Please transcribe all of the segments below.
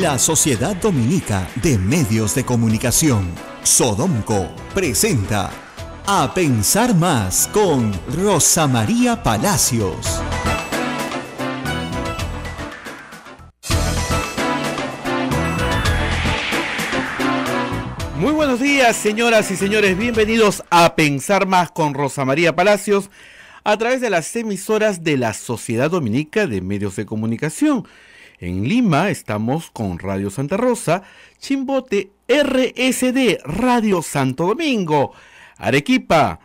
La Sociedad Dominica de Medios de Comunicación, Sodomco, presenta A Pensar Más con Rosa María Palacios. Muy buenos días, señoras y señores. Bienvenidos a Pensar Más con Rosa María Palacios a través de las emisoras de la Sociedad Dominica de Medios de Comunicación en Lima estamos con Radio Santa Rosa, Chimbote RSD, Radio Santo Domingo, Arequipa,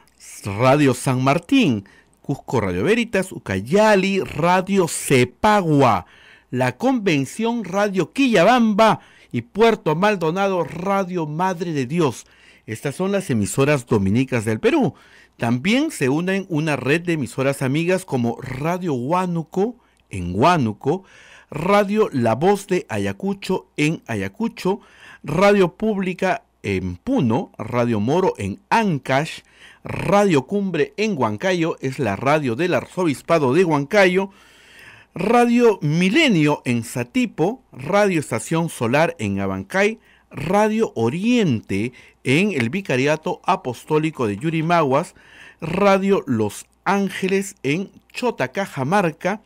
Radio San Martín, Cusco Radio Veritas, Ucayali, Radio Cepagua, La Convención Radio Quillabamba y Puerto Maldonado Radio Madre de Dios. Estas son las emisoras dominicas del Perú. También se unen una red de emisoras amigas como Radio Huánuco en Huánuco, Radio La Voz de Ayacucho en Ayacucho, Radio Pública en Puno, Radio Moro en Ancash, Radio Cumbre en Huancayo, es la radio del Arzobispado de Huancayo, Radio Milenio en Satipo, Radio Estación Solar en Abancay, Radio Oriente en el Vicariato Apostólico de Yurimaguas, Radio Los Ángeles en Chotacajamarca,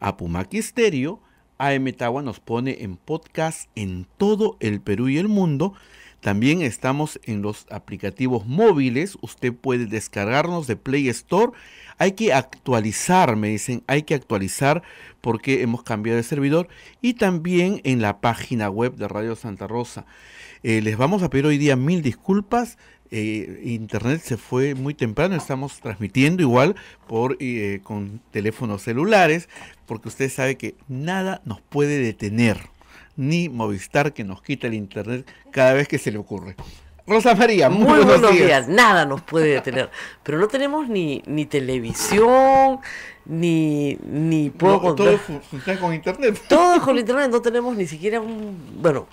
Apumaquisterio, AM nos pone en podcast en todo el Perú y el mundo. También estamos en los aplicativos móviles. Usted puede descargarnos de Play Store. Hay que actualizar, me dicen, hay que actualizar porque hemos cambiado de servidor. Y también en la página web de Radio Santa Rosa. Eh, les vamos a pedir hoy día mil disculpas. Eh, internet se fue muy temprano, estamos transmitiendo igual por eh, con teléfonos celulares, porque usted sabe que nada nos puede detener, ni Movistar que nos quita el internet cada vez que se le ocurre. Rosa María, muy, muy buenos, días. Nada nos puede detener. Pero no tenemos ni, ni televisión, ni, ni puedo Todo con internet. Todo con internet, no tenemos ni siquiera un. Bueno,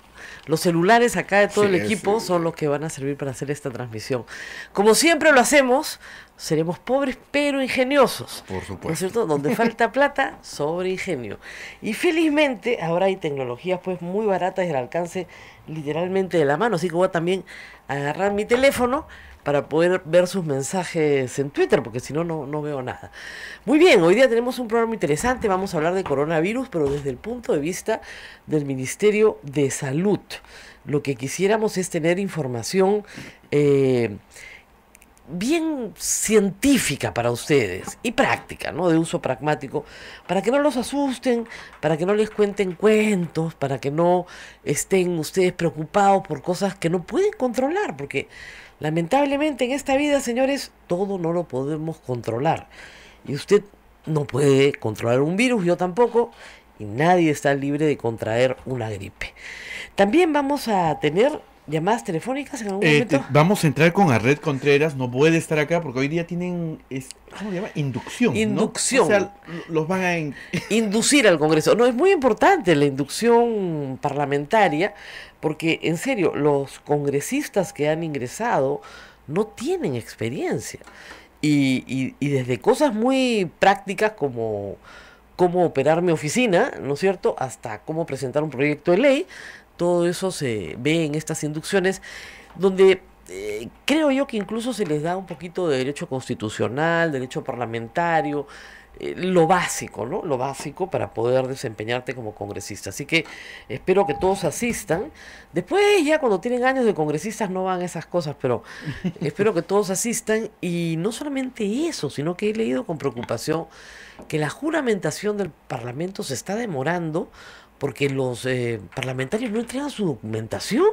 los celulares acá de todo el equipo son los que van a servir para hacer esta transmisión. Como siempre lo hacemos, seremos pobres pero ingeniosos. Por supuesto. cierto? Donde falta plata, sobre ingenio. Y felizmente ahora hay tecnologías pues muy baratas y alcance literalmente de la mano. Así que voy a también agarrar mi teléfono para poder ver sus mensajes en Twitter, porque si no, no veo nada. Muy bien, hoy día tenemos un programa interesante, vamos a hablar de coronavirus, pero desde el punto de vista del Ministerio de Salud. Lo que quisiéramos es tener información eh, bien científica para ustedes y práctica, ¿no? De uso pragmático, para que no los asusten, para que no les cuenten cuentos, para que no estén ustedes preocupados por cosas que no pueden controlar, porque Lamentablemente en esta vida, señores, todo no lo podemos controlar. Y usted no puede controlar un virus, yo tampoco, y nadie está libre de contraer una gripe. También vamos a tener llamadas telefónicas en algún este, momento? vamos a entrar con Arred Contreras, no puede estar acá porque hoy día tienen, ¿cómo se llama? Inducción. Inducción. O sea, los van a... Inducir al Congreso. No, es muy importante la inducción parlamentaria porque, en serio, los congresistas que han ingresado no tienen experiencia. Y, y desde cosas muy prácticas como cómo operar mi oficina, ¿no es cierto?, hasta cómo presentar un proyecto de ley, todo eso se ve en estas inducciones, donde eh, creo yo que incluso se les da un poquito de derecho constitucional, derecho parlamentario, eh, lo básico, ¿no? Lo básico para poder desempeñarte como congresista. Así que espero que todos asistan. Después ya cuando tienen años de congresistas no van esas cosas, pero espero que todos asistan. Y no solamente eso, sino que he leído con preocupación que la juramentación del Parlamento se está demorando porque los eh, parlamentarios no entregan su documentación.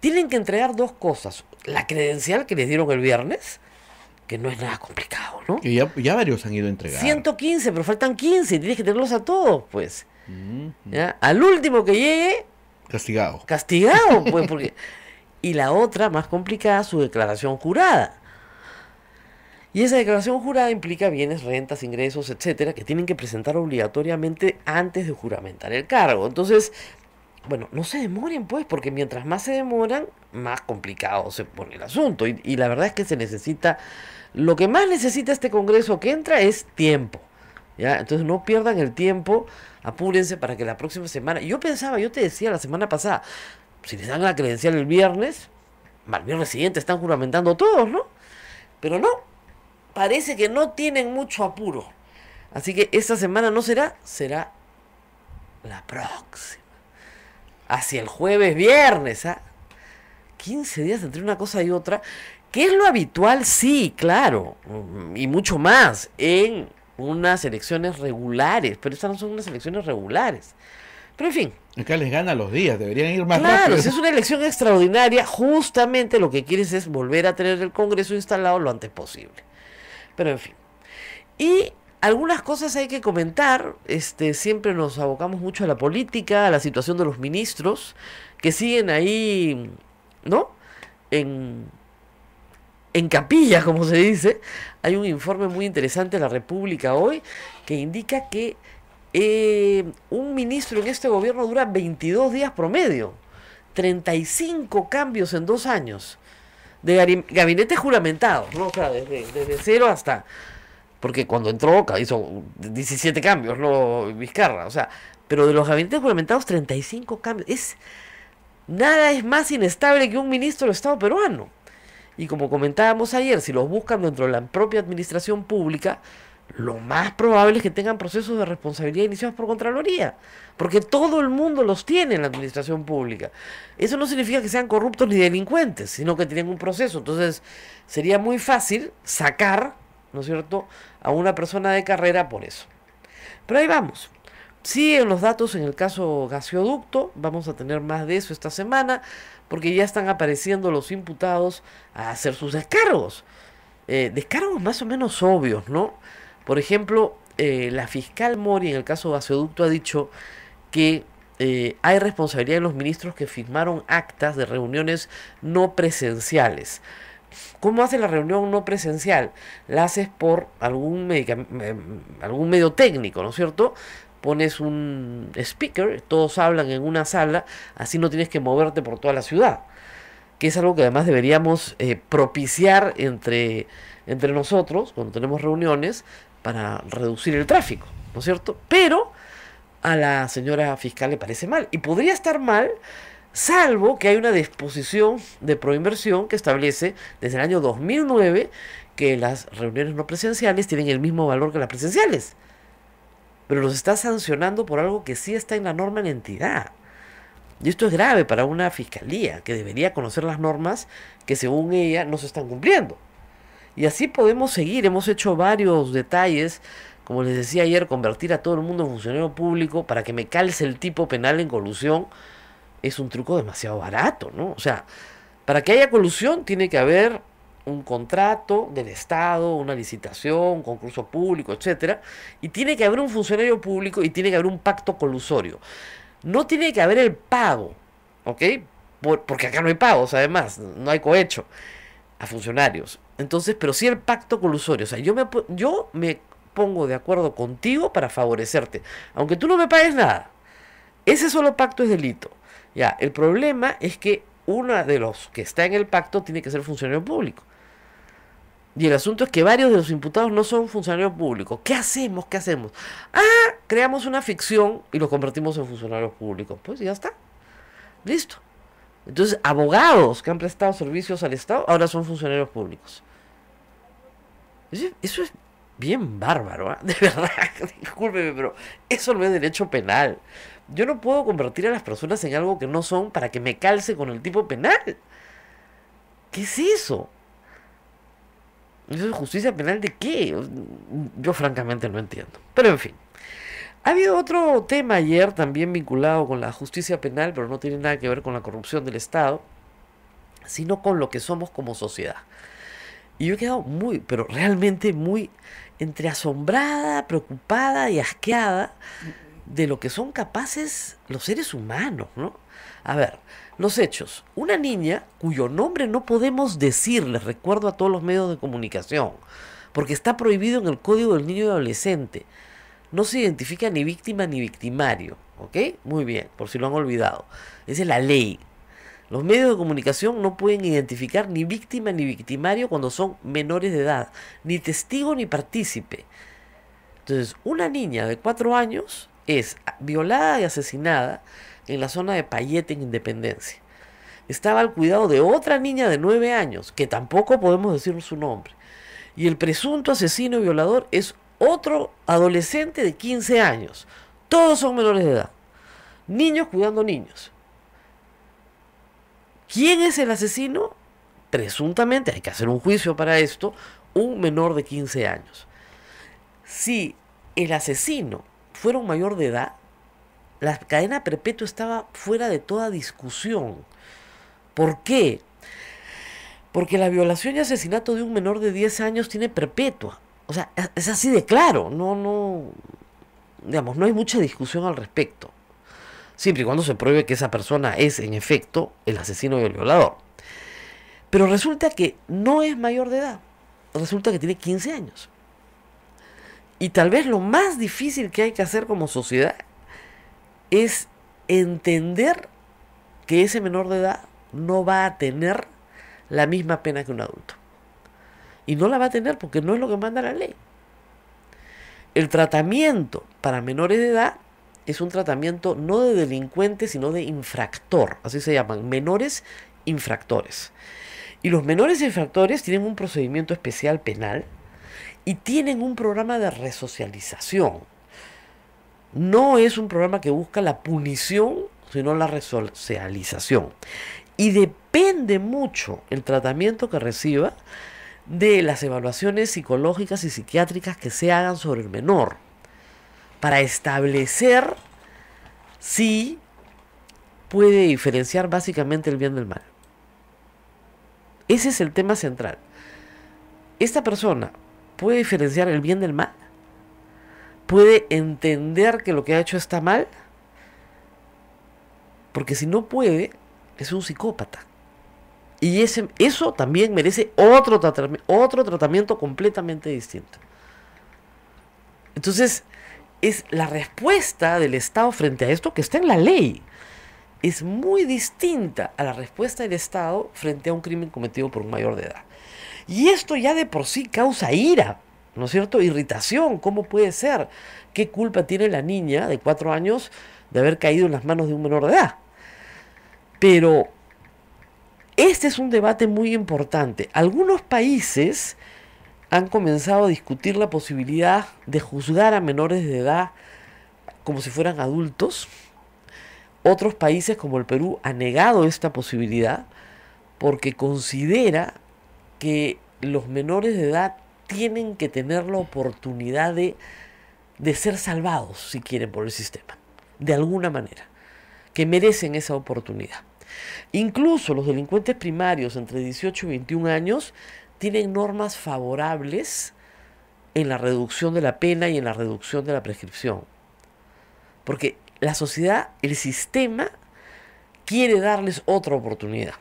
Tienen que entregar dos cosas. La credencial que les dieron el viernes, que no es nada complicado, ¿no? ya, varios han ido a entregar. 115, pero faltan 15, tienes que tenerlos a todos, pues. Al último que llegue... Castigado. Castigado, pues, porque... y la otra, más complicada, su declaración jurada. Y esa declaración jurada implica bienes, rentas, ingresos, etcétera, que tienen que presentar obligatoriamente antes de juramentar el cargo. Entonces, bueno, no se demoren pues, porque mientras más se demoran, más complicado se pone el asunto. Y, la verdad es que se necesita, lo que más necesita este Congreso que entra es tiempo. ¿ya? Entonces no pierdan el tiempo, apúrense para que la próxima semana, yo pensaba, yo te decía la semana pasada, si les dan la credencial el viernes, al viernes siguiente están juramentando todos, ¿no? Pero no, parece que no tienen mucho apuro. Así que esta semana no será, será la próxima. Hacia el jueves, viernes, ¿ah? 15 días entre una cosa y otra, que es lo habitual, sí, claro, mm, y mucho más en unas elecciones regulares, pero estas no son unas elecciones regulares. Pero en fin. Acá les gana los días, deberían ir más rápido. Claro, si es una elección extraordinaria, justamente lo que quieres es volver a tener el Congreso instalado lo antes posible. Pero en fin. Y algunas cosas hay que comentar. Este, siempre nos abocamos mucho a la política, a la situación de los ministros, que siguen ahí, ¿no? En, en capilla, como se dice. Hay un informe muy interesante de la República hoy que indica que eh, un ministro en este gobierno dura 22 días promedio. 35 cambios en dos años de gabinete juramentados ¿no? O desde, cero hasta... Porque cuando entró hizo 17 cambios, ¿no? Vizcarra, o sea... Pero de los gabinetes juramentados, 35 cambios. Es... Nada es más inestable que un ministro del Estado peruano. Y como comentábamos ayer, si los buscan dentro de la propia administración pública, lo más probable es que tengan procesos de responsabilidad iniciados por Contraloría, porque todo el mundo los tiene en la administración pública. Eso no significa que sean corruptos ni delincuentes, sino que tienen un proceso. Entonces, sería muy fácil sacar, ¿no es cierto?, a una persona de carrera por eso. Pero ahí vamos. Siguen en los datos en el caso Gaseoducto, vamos a tener más de eso esta semana, porque ya están apareciendo los imputados a hacer sus descargos. Eh, descargos más o menos obvios, ¿no? Por ejemplo, eh, la fiscal Mori en el caso de ha dicho que eh, hay responsabilidad de los ministros que firmaron actas de reuniones no presenciales. ¿Cómo hace la reunión no presencial? La haces por algún, medio técnico, ¿no es cierto? Pones un speaker, todos hablan en una sala, así no tienes que moverte por toda la ciudad que es algo que además deberíamos eh, propiciar entre, entre nosotros cuando tenemos reuniones, para reducir el tráfico, ¿no es cierto? Pero a la señora fiscal le parece mal y podría estar mal salvo que hay una disposición de proinversión que establece desde el año 2009 que las reuniones no presenciales tienen el mismo valor que las presenciales. Pero los está sancionando por algo que sí está en la norma en entidad. Y esto es grave para una fiscalía que debería conocer las normas que según ella no se están cumpliendo. Y así podemos seguir. Hemos hecho varios detalles. Como les decía ayer, convertir a todo el mundo en funcionario público para que me calce el tipo penal en colusión es un truco demasiado barato, ¿no? O sea, para que haya colusión tiene que haber un contrato del Estado, una licitación, un concurso público, etcétera, y tiene que haber un funcionario público y tiene que haber un pacto colusorio. No tiene que haber el pago, ¿ok? porque acá no hay pagos, además, no hay cohecho a funcionarios. Entonces, pero sí el pacto colusorio. O sea, yo me, yo me pongo de acuerdo contigo para favorecerte, aunque tú no me pagues nada. Ese solo pacto es delito. Ya, el problema es que uno de los que está en el pacto tiene que ser funcionario público. Y el asunto es que varios de los imputados no son funcionarios públicos. ¿Qué hacemos? ¿Qué hacemos? Ah, creamos una ficción y lo convertimos en funcionarios públicos. Pues ya está. Listo. Entonces, abogados que han prestado servicios al Estado ahora son funcionarios públicos. Eso es bien bárbaro, ¿ah? de verdad, discúlpeme, pero eso no es derecho penal. Yo no puedo convertir a las personas en algo que no son para que me calce con el tipo penal. ¿Qué es eso? ¿Eso es justicia penal de qué? Yo francamente no entiendo. Pero en fin. Ha habido otro tema ayer también vinculado con la justicia penal, pero no tiene nada que ver con la corrupción del Estado, sino con lo que somos como sociedad. Y yo he quedado muy, pero realmente muy entre asombrada, preocupada y asqueada de lo que son capaces los seres humanos, ¿no? A ver, los hechos. Una niña cuyo nombre no podemos decir, les recuerdo a todos los medios de comunicación, porque está prohibido en el Código del Niño y Adolescente. No se identifica ni víctima ni victimario, ¿ok? Muy bien, por si lo han olvidado. Esa es la ley, los medios de comunicación no pueden identificar ni víctima ni victimario cuando son menores de edad, ni testigo ni partícipe. Entonces, una niña de cuatro años es violada y asesinada en la zona de Payete en Independencia. Estaba al cuidado de otra niña de 9 años, que tampoco podemos decir su nombre. Y el presunto asesino y violador es otro adolescente de 15 años. Todos son menores de edad. Niños cuidando niños. ¿Quién es el asesino? Presuntamente, hay que hacer un juicio para esto, un menor de 15 años. Si el asesino fuera un mayor de edad, la cadena perpetua estaba fuera de toda discusión. ¿Por qué? Porque la violación y asesinato de un menor de 10 años tiene perpetua. O sea, es así de claro, no, no, digamos, no hay mucha discusión al respecto siempre y cuando se pruebe que esa persona es en efecto el asesino y el violador. Pero resulta que no es mayor de edad, resulta que tiene 15 años. Y tal vez lo más difícil que hay que hacer como sociedad es entender que ese menor de edad no va a tener la misma pena que un adulto. Y no la va a tener porque no es lo que manda la ley. El tratamiento para menores de edad es un tratamiento no de delincuente, sino de infractor, así se llaman, menores infractores. Y los menores infractores tienen un procedimiento especial penal y tienen un programa de resocialización. No es un programa que busca la punición, sino la resocialización. Y depende mucho el tratamiento que reciba de las evaluaciones psicológicas y psiquiátricas que se hagan sobre el menor para establecer si puede diferenciar básicamente el bien del mal. Ese es el tema central. Esta persona puede diferenciar el bien del mal. Puede entender que lo que ha hecho está mal. Porque si no puede, es un psicópata. Y ese, eso también merece otro, otro tratamiento completamente distinto. Entonces, es la respuesta del Estado frente a esto que está en la ley. Es muy distinta a la respuesta del Estado frente a un crimen cometido por un mayor de edad. Y esto ya de por sí causa ira, ¿no es cierto? Irritación, ¿cómo puede ser? ¿Qué culpa tiene la niña de cuatro años de haber caído en las manos de un menor de edad? Pero este es un debate muy importante. Algunos países han comenzado a discutir la posibilidad de juzgar a menores de edad como si fueran adultos. Otros países como el Perú han negado esta posibilidad porque considera que los menores de edad tienen que tener la oportunidad de, de ser salvados, si quieren, por el sistema, de alguna manera, que merecen esa oportunidad. Incluso los delincuentes primarios entre 18 y 21 años tienen normas favorables en la reducción de la pena y en la reducción de la prescripción. Porque la sociedad, el sistema, quiere darles otra oportunidad.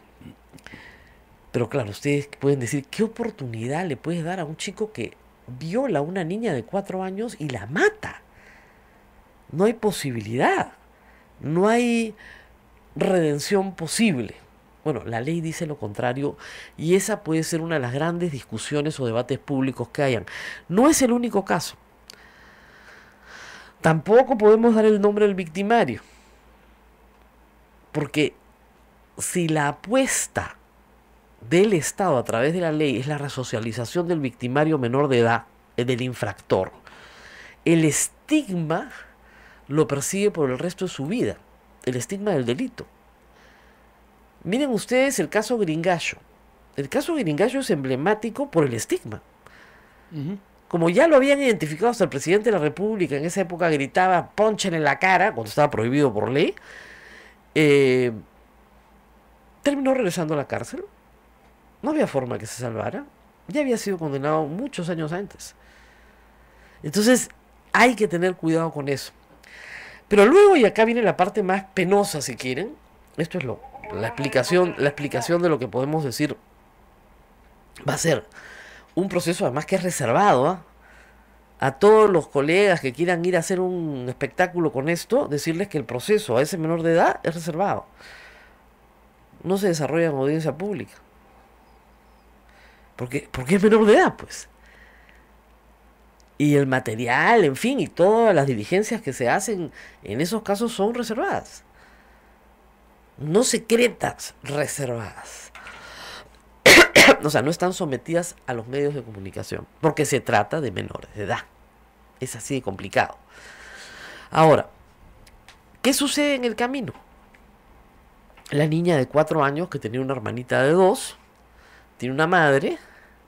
Pero claro, ustedes pueden decir, ¿qué oportunidad le puedes dar a un chico que viola a una niña de cuatro años y la mata? No hay posibilidad. No hay redención posible. Bueno, la ley dice lo contrario y esa puede ser una de las grandes discusiones o debates públicos que hayan. No es el único caso. Tampoco podemos dar el nombre del victimario. Porque si la apuesta del Estado a través de la ley es la resocialización del victimario menor de edad, eh, del infractor, el estigma lo persigue por el resto de su vida, el estigma del delito. Miren ustedes el caso Gringallo. El caso Gringallo es emblemático por el estigma. Como ya lo habían identificado hasta el presidente de la República, en esa época gritaba ponchen en la cara, cuando estaba prohibido por ley, eh, terminó regresando a la cárcel. No había forma que se salvara. Ya había sido condenado muchos años antes. Entonces, hay que tener cuidado con eso. Pero luego, y acá viene la parte más penosa, si quieren, esto es lo la explicación, la explicación de lo que podemos decir va a ser un proceso además que es reservado ¿ah? a todos los colegas que quieran ir a hacer un espectáculo con esto, decirles que el proceso a ese menor de edad es reservado. No se desarrolla en audiencia pública. Porque, porque es menor de edad, pues. Y el material, en fin, y todas las diligencias que se hacen en esos casos son reservadas no secretas, reservadas. o sea, no están sometidas a los medios de comunicación, porque se trata de menores de edad. Es así de complicado. Ahora, ¿qué sucede en el camino? La niña de 4 años que tenía una hermanita de 2, tiene una madre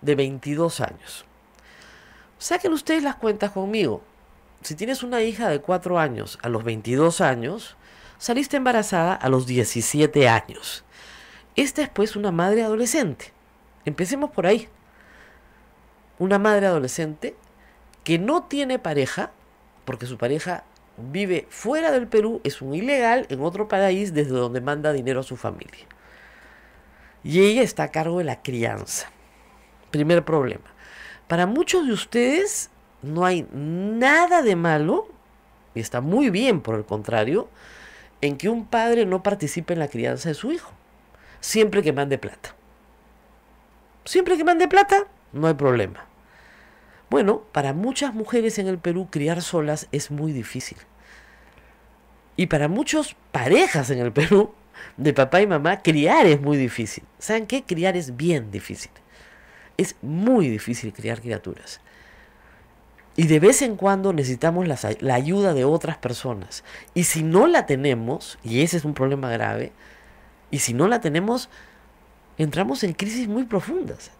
de 22 años. Saquen ustedes las cuentas conmigo. Si tienes una hija de 4 años a los 22 años, saliste embarazada a los 17 años. Esta es pues una madre adolescente. Empecemos por ahí. Una madre adolescente que no tiene pareja, porque su pareja vive fuera del Perú, es un ilegal en otro país desde donde manda dinero a su familia. Y ella está a cargo de la crianza. Primer problema. Para muchos de ustedes no hay nada de malo, y está muy bien por el contrario, en que un padre no participe en la crianza de su hijo, siempre que mande plata. Siempre que mande plata, no hay problema. Bueno, para muchas mujeres en el Perú criar solas es muy difícil. Y para muchas parejas en el Perú, de papá y mamá, criar es muy difícil. ¿Saben qué? Criar es bien difícil. Es muy difícil criar criaturas. Y de vez en cuando necesitamos la, ayuda de otras personas. Y si no la tenemos, y ese es un problema grave, y si no la tenemos, entramos en crisis muy profundas.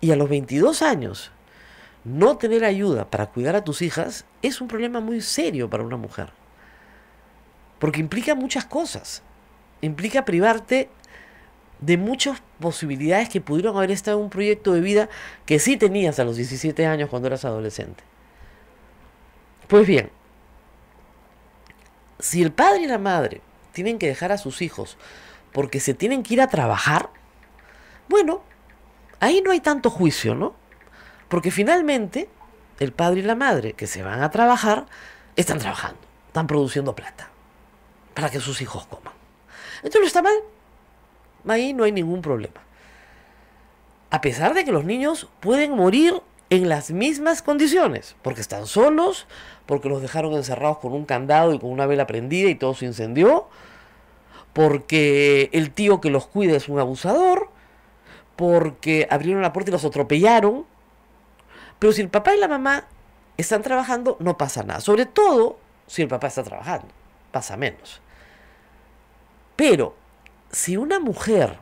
Y a los 22 años, no tener ayuda para cuidar a tus hijas es un problema muy serio para una mujer. Porque implica muchas cosas. Implica privarte de muchas posibilidades que pudieron haber estado en un proyecto de vida que sí tenías a los 17 años cuando eras adolescente. Pues bien, si el padre y la madre tienen que dejar a sus hijos porque se tienen que ir a trabajar, bueno, ahí no hay tanto juicio, ¿no? Porque finalmente el padre y la madre que se van a trabajar están trabajando, están produciendo plata para que sus hijos coman. Entonces no está mal, Ahí no hay ningún problema. A pesar de que los niños pueden morir en las mismas condiciones, porque están solos, porque los dejaron encerrados con un candado y con una vela prendida y todo se incendió, porque el tío que los cuida es un abusador, porque abrieron la puerta y los atropellaron. Pero si el papá y la mamá están trabajando, no pasa nada. Sobre todo si el papá está trabajando, pasa menos. Pero si una mujer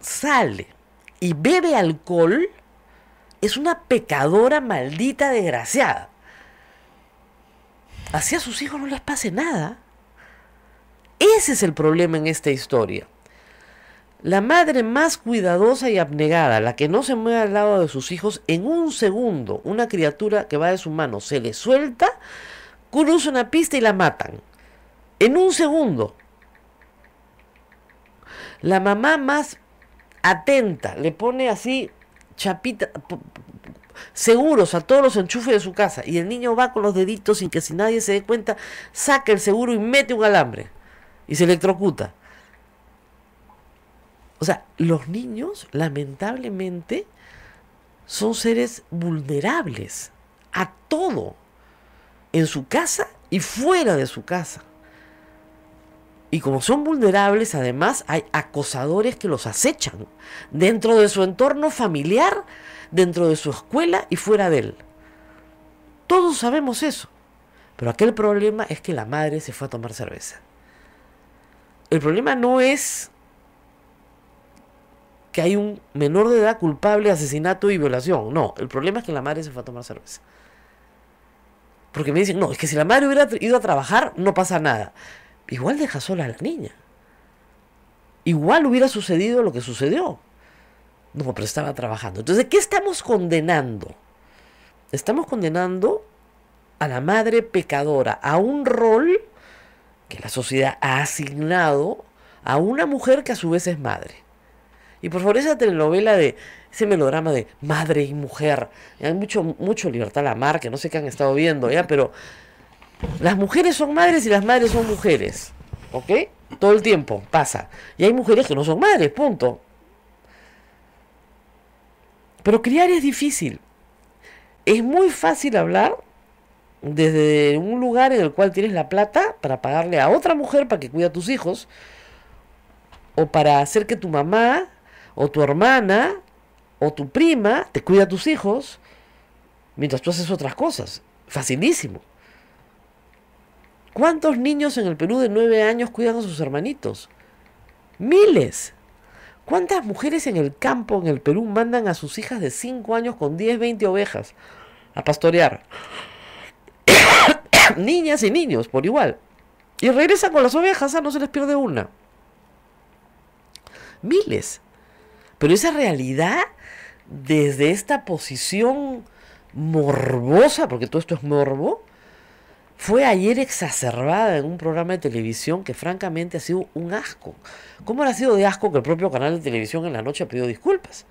sale y bebe alcohol, es una pecadora maldita desgraciada. Así a sus hijos no les pase nada. Ese es el problema en esta historia. La madre más cuidadosa y abnegada, la que no se mueve al lado de sus hijos, en un segundo, una criatura que va de su mano se le suelta, cruza una pista y la matan. En un segundo. La mamá más atenta, le pone así chapita, seguros a todos los enchufes de su casa y el niño va con los deditos sin que si nadie se dé cuenta, saca el seguro y mete un alambre y se electrocuta. O sea, los niños lamentablemente son seres vulnerables a todo en su casa y fuera de su casa. Y como son vulnerables, además hay acosadores que los acechan dentro de su entorno familiar, dentro de su escuela y fuera de él. Todos sabemos eso. Pero aquel problema es que la madre se fue a tomar cerveza. El problema no es que hay un menor de edad culpable de asesinato y violación. No, el problema es que la madre se fue a tomar cerveza. Porque me dicen, no, es que si la madre hubiera ido a trabajar, no pasa nada igual deja sola a la niña. Igual hubiera sucedido lo que sucedió. No, pero estaba trabajando. Entonces, ¿qué estamos condenando? Estamos condenando a la madre pecadora a un rol que la sociedad ha asignado a una mujer que a su vez es madre. Y por favor, esa telenovela de ese melodrama de madre y mujer. Hay mucho, mucho libertad a la mar, que no sé qué han estado viendo, ¿ya? Pero las mujeres son madres y las madres son mujeres. ¿Ok? Todo el tiempo pasa. Y hay mujeres que no son madres, punto. Pero criar es difícil. Es muy fácil hablar desde un lugar en el cual tienes la plata para pagarle a otra mujer para que cuida a tus hijos, o para hacer que tu mamá, o tu hermana, o tu prima te cuida a tus hijos, mientras tú haces otras cosas. Facilísimo. ¿Cuántos niños en el Perú de 9 años cuidan a sus hermanitos? Miles. ¿Cuántas mujeres en el campo, en el Perú, mandan a sus hijas de 5 años con 10, 20 ovejas a pastorear? Niñas y niños, por igual. Y regresan con las ovejas, a ah, no se les pierde una. Miles. Pero esa realidad, desde esta posición morbosa, porque todo esto es morbo, fue ayer exacerbada en un programa de televisión que francamente ha sido un asco. ¿Cómo ha sido de asco que el propio canal de televisión en la noche ha pedido disculpas?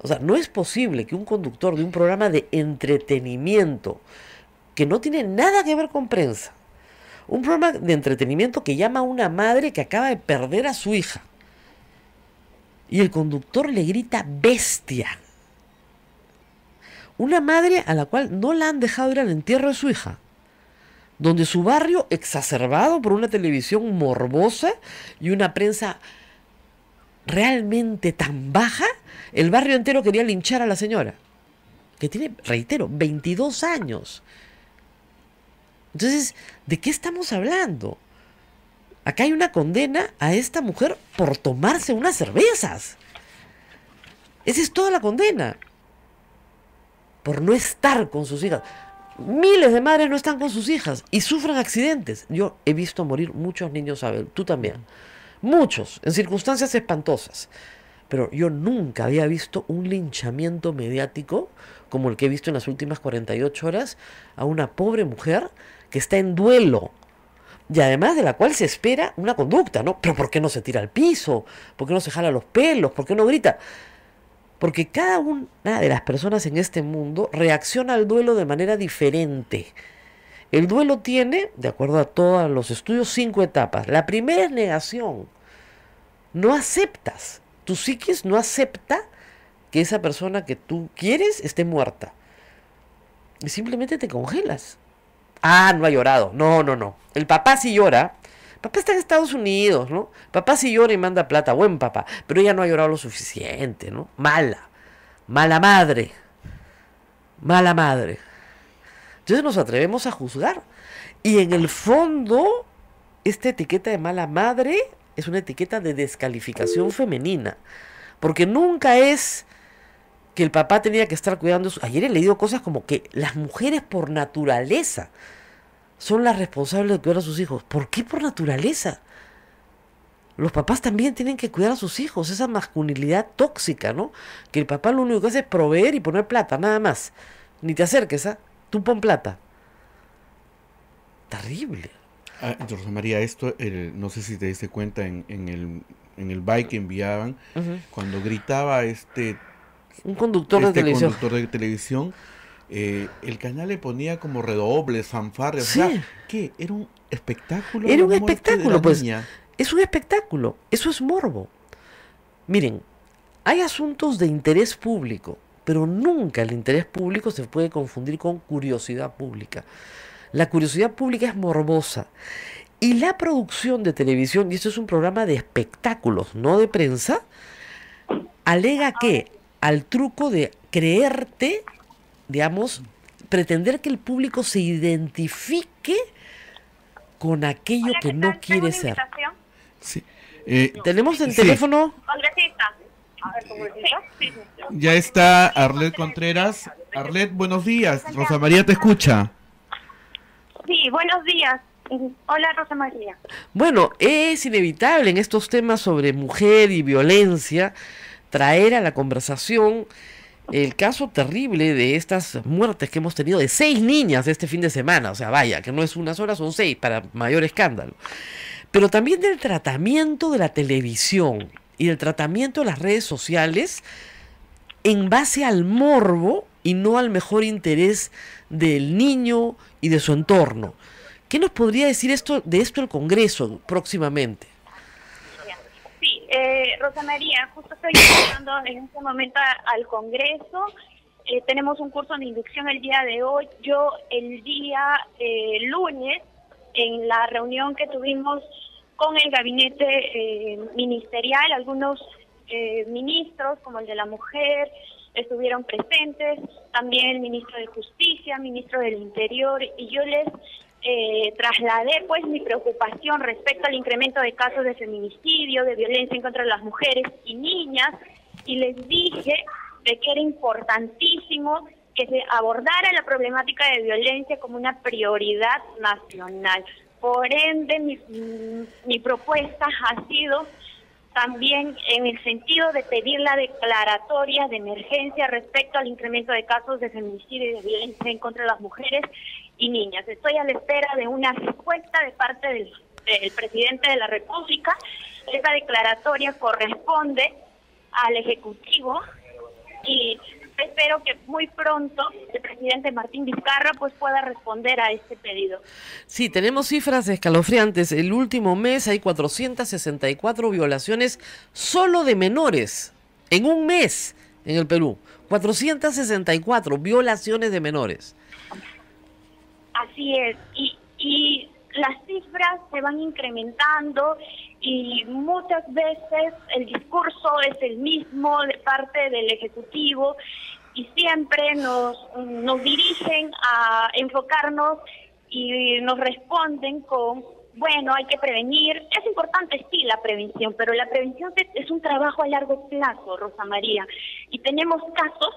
O sea, no es posible que un conductor de un programa de entretenimiento que no tiene nada que ver con prensa, un programa de entretenimiento que llama a una madre que acaba de perder a su hija, y el conductor le grita bestia una madre a la cual no la han dejado ir al entierro de su hija. Donde su barrio, exacerbado por una televisión morbosa y una prensa realmente tan baja, el barrio entero quería linchar a la señora. Que tiene, reitero, 22 años. Entonces, ¿de qué estamos hablando? Acá hay una condena a esta mujer por tomarse unas cervezas. Esa es toda la condena por no estar con sus hijas. Miles de madres no están con sus hijas y sufren accidentes. Yo he visto morir muchos niños, Abel, tú también. Muchos, en circunstancias espantosas. Pero yo nunca había visto un linchamiento mediático como el que he visto en las últimas 48 horas a una pobre mujer que está en duelo y además de la cual se espera una conducta, ¿no? Pero ¿por qué no se tira al piso? ¿Por qué no se jala los pelos? ¿Por qué no grita? Porque cada una de las personas en este mundo reacciona al duelo de manera diferente. El duelo tiene, de acuerdo a todos los estudios, cinco etapas. La primera es negación. No aceptas. Tu psiquis no acepta que esa persona que tú quieres esté muerta. Y simplemente te congelas. Ah, no ha llorado. No, no, no. El papá sí llora. Papá está en Estados Unidos, ¿no? Papá sí llora y manda plata, buen papá, pero ella no ha llorado lo suficiente, ¿no? Mala, mala madre, mala madre. Entonces nos atrevemos a juzgar. Y en el fondo, esta etiqueta de mala madre es una etiqueta de descalificación femenina. Porque nunca es que el papá tenía que estar cuidando. Ayer he leído cosas como que las mujeres por naturaleza son las responsables de cuidar a sus hijos. ¿Por qué por naturaleza? Los papás también tienen que cuidar a sus hijos, esa masculinidad tóxica, ¿no? Que el papá lo único que hace es proveer y poner plata, nada más. Ni te acerques, ¿ah? Tú pon plata. Terrible. entonces ah, Rosa María, esto, no sé si te diste cuenta en, el, en el bike que enviaban, cuando gritaba este... Un conductor de este televisión. conductor de televisión eh, el canal le ponía como redoble, fanfarrias. ¿qué? ¿Era un espectáculo? Era un este espectáculo, pues. Es un espectáculo. Eso es morbo. Miren, hay asuntos de interés público, pero nunca el interés público se puede confundir con curiosidad pública. La curiosidad pública es morbosa. Y la producción de televisión, y esto es un programa de espectáculos, no de prensa, alega que al truco de creerte digamos, pretender que el público se identifique con aquello que no quiere ser. Eh, Tenemos el teléfono. ya está Arlet Contreras. Arlet, buenos días. Rosa María te escucha. Sí, buenos días. Hola Rosa María. Bueno, es inevitable en estos temas sobre mujer y violencia traer a la conversación el caso terrible de estas muertes que hemos tenido de seis niñas este fin de semana. O sea, vaya, que no es unas horas, son seis, para mayor escándalo. Pero también del tratamiento de la televisión y del tratamiento de las redes sociales en base al morbo y no al mejor interés del niño y de su entorno. ¿Qué nos podría decir esto de esto el Congreso próximamente? Eh, Rosa María, justo estoy llegando en este momento al Congreso. Eh, tenemos un curso de inducción el día de hoy. Yo el día eh, lunes, en la reunión que tuvimos con el gabinete ministerial, algunos ministros, como el de la mujer, estuvieron presentes, también el ministro de Justicia, ministro del Interior, y yo les eh, trasladé pues mi preocupación respecto al incremento de casos de feminicidio, de violencia en contra de las mujeres y niñas, y les dije que era importantísimo que se abordara la problemática de violencia como una prioridad nacional. Por ende, mi, mi propuesta ha sido también en el sentido de pedir la declaratoria de emergencia respecto al incremento de casos de feminicidio y de violencia en contra de las mujeres y niñas. Estoy a la espera de una respuesta de parte del, presidente de la República. Esa declaratoria corresponde al Ejecutivo y espero que muy pronto el presidente Martín Vizcarra pues pueda responder a este pedido. Sí, tenemos cifras escalofriantes. El último mes hay 464 violaciones solo de menores en un mes en el Perú. 464 violaciones de menores. Así es. Y, y las cifras se van incrementando y muchas veces el discurso es el mismo de parte del Ejecutivo y siempre nos, nos dirigen a enfocarnos y nos responden con, bueno, hay que prevenir. Es importante, sí, la prevención, pero la prevención es un trabajo a largo plazo, Rosa María. Y tenemos casos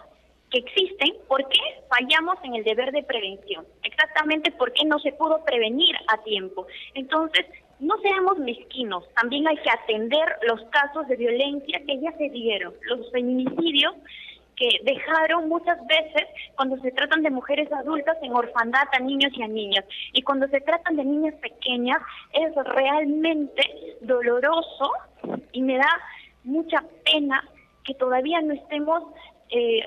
que existen, ¿por qué fallamos en el deber de prevención? Exactamente, ¿por qué no se pudo prevenir a tiempo? Entonces, no seamos mezquinos, también hay que atender los casos de violencia que ya se dieron, los feminicidios que dejaron muchas veces cuando se tratan de mujeres adultas en orfandad a niños y a niñas. Y cuando se tratan de niñas pequeñas es realmente doloroso y me da mucha pena que todavía no estemos eh,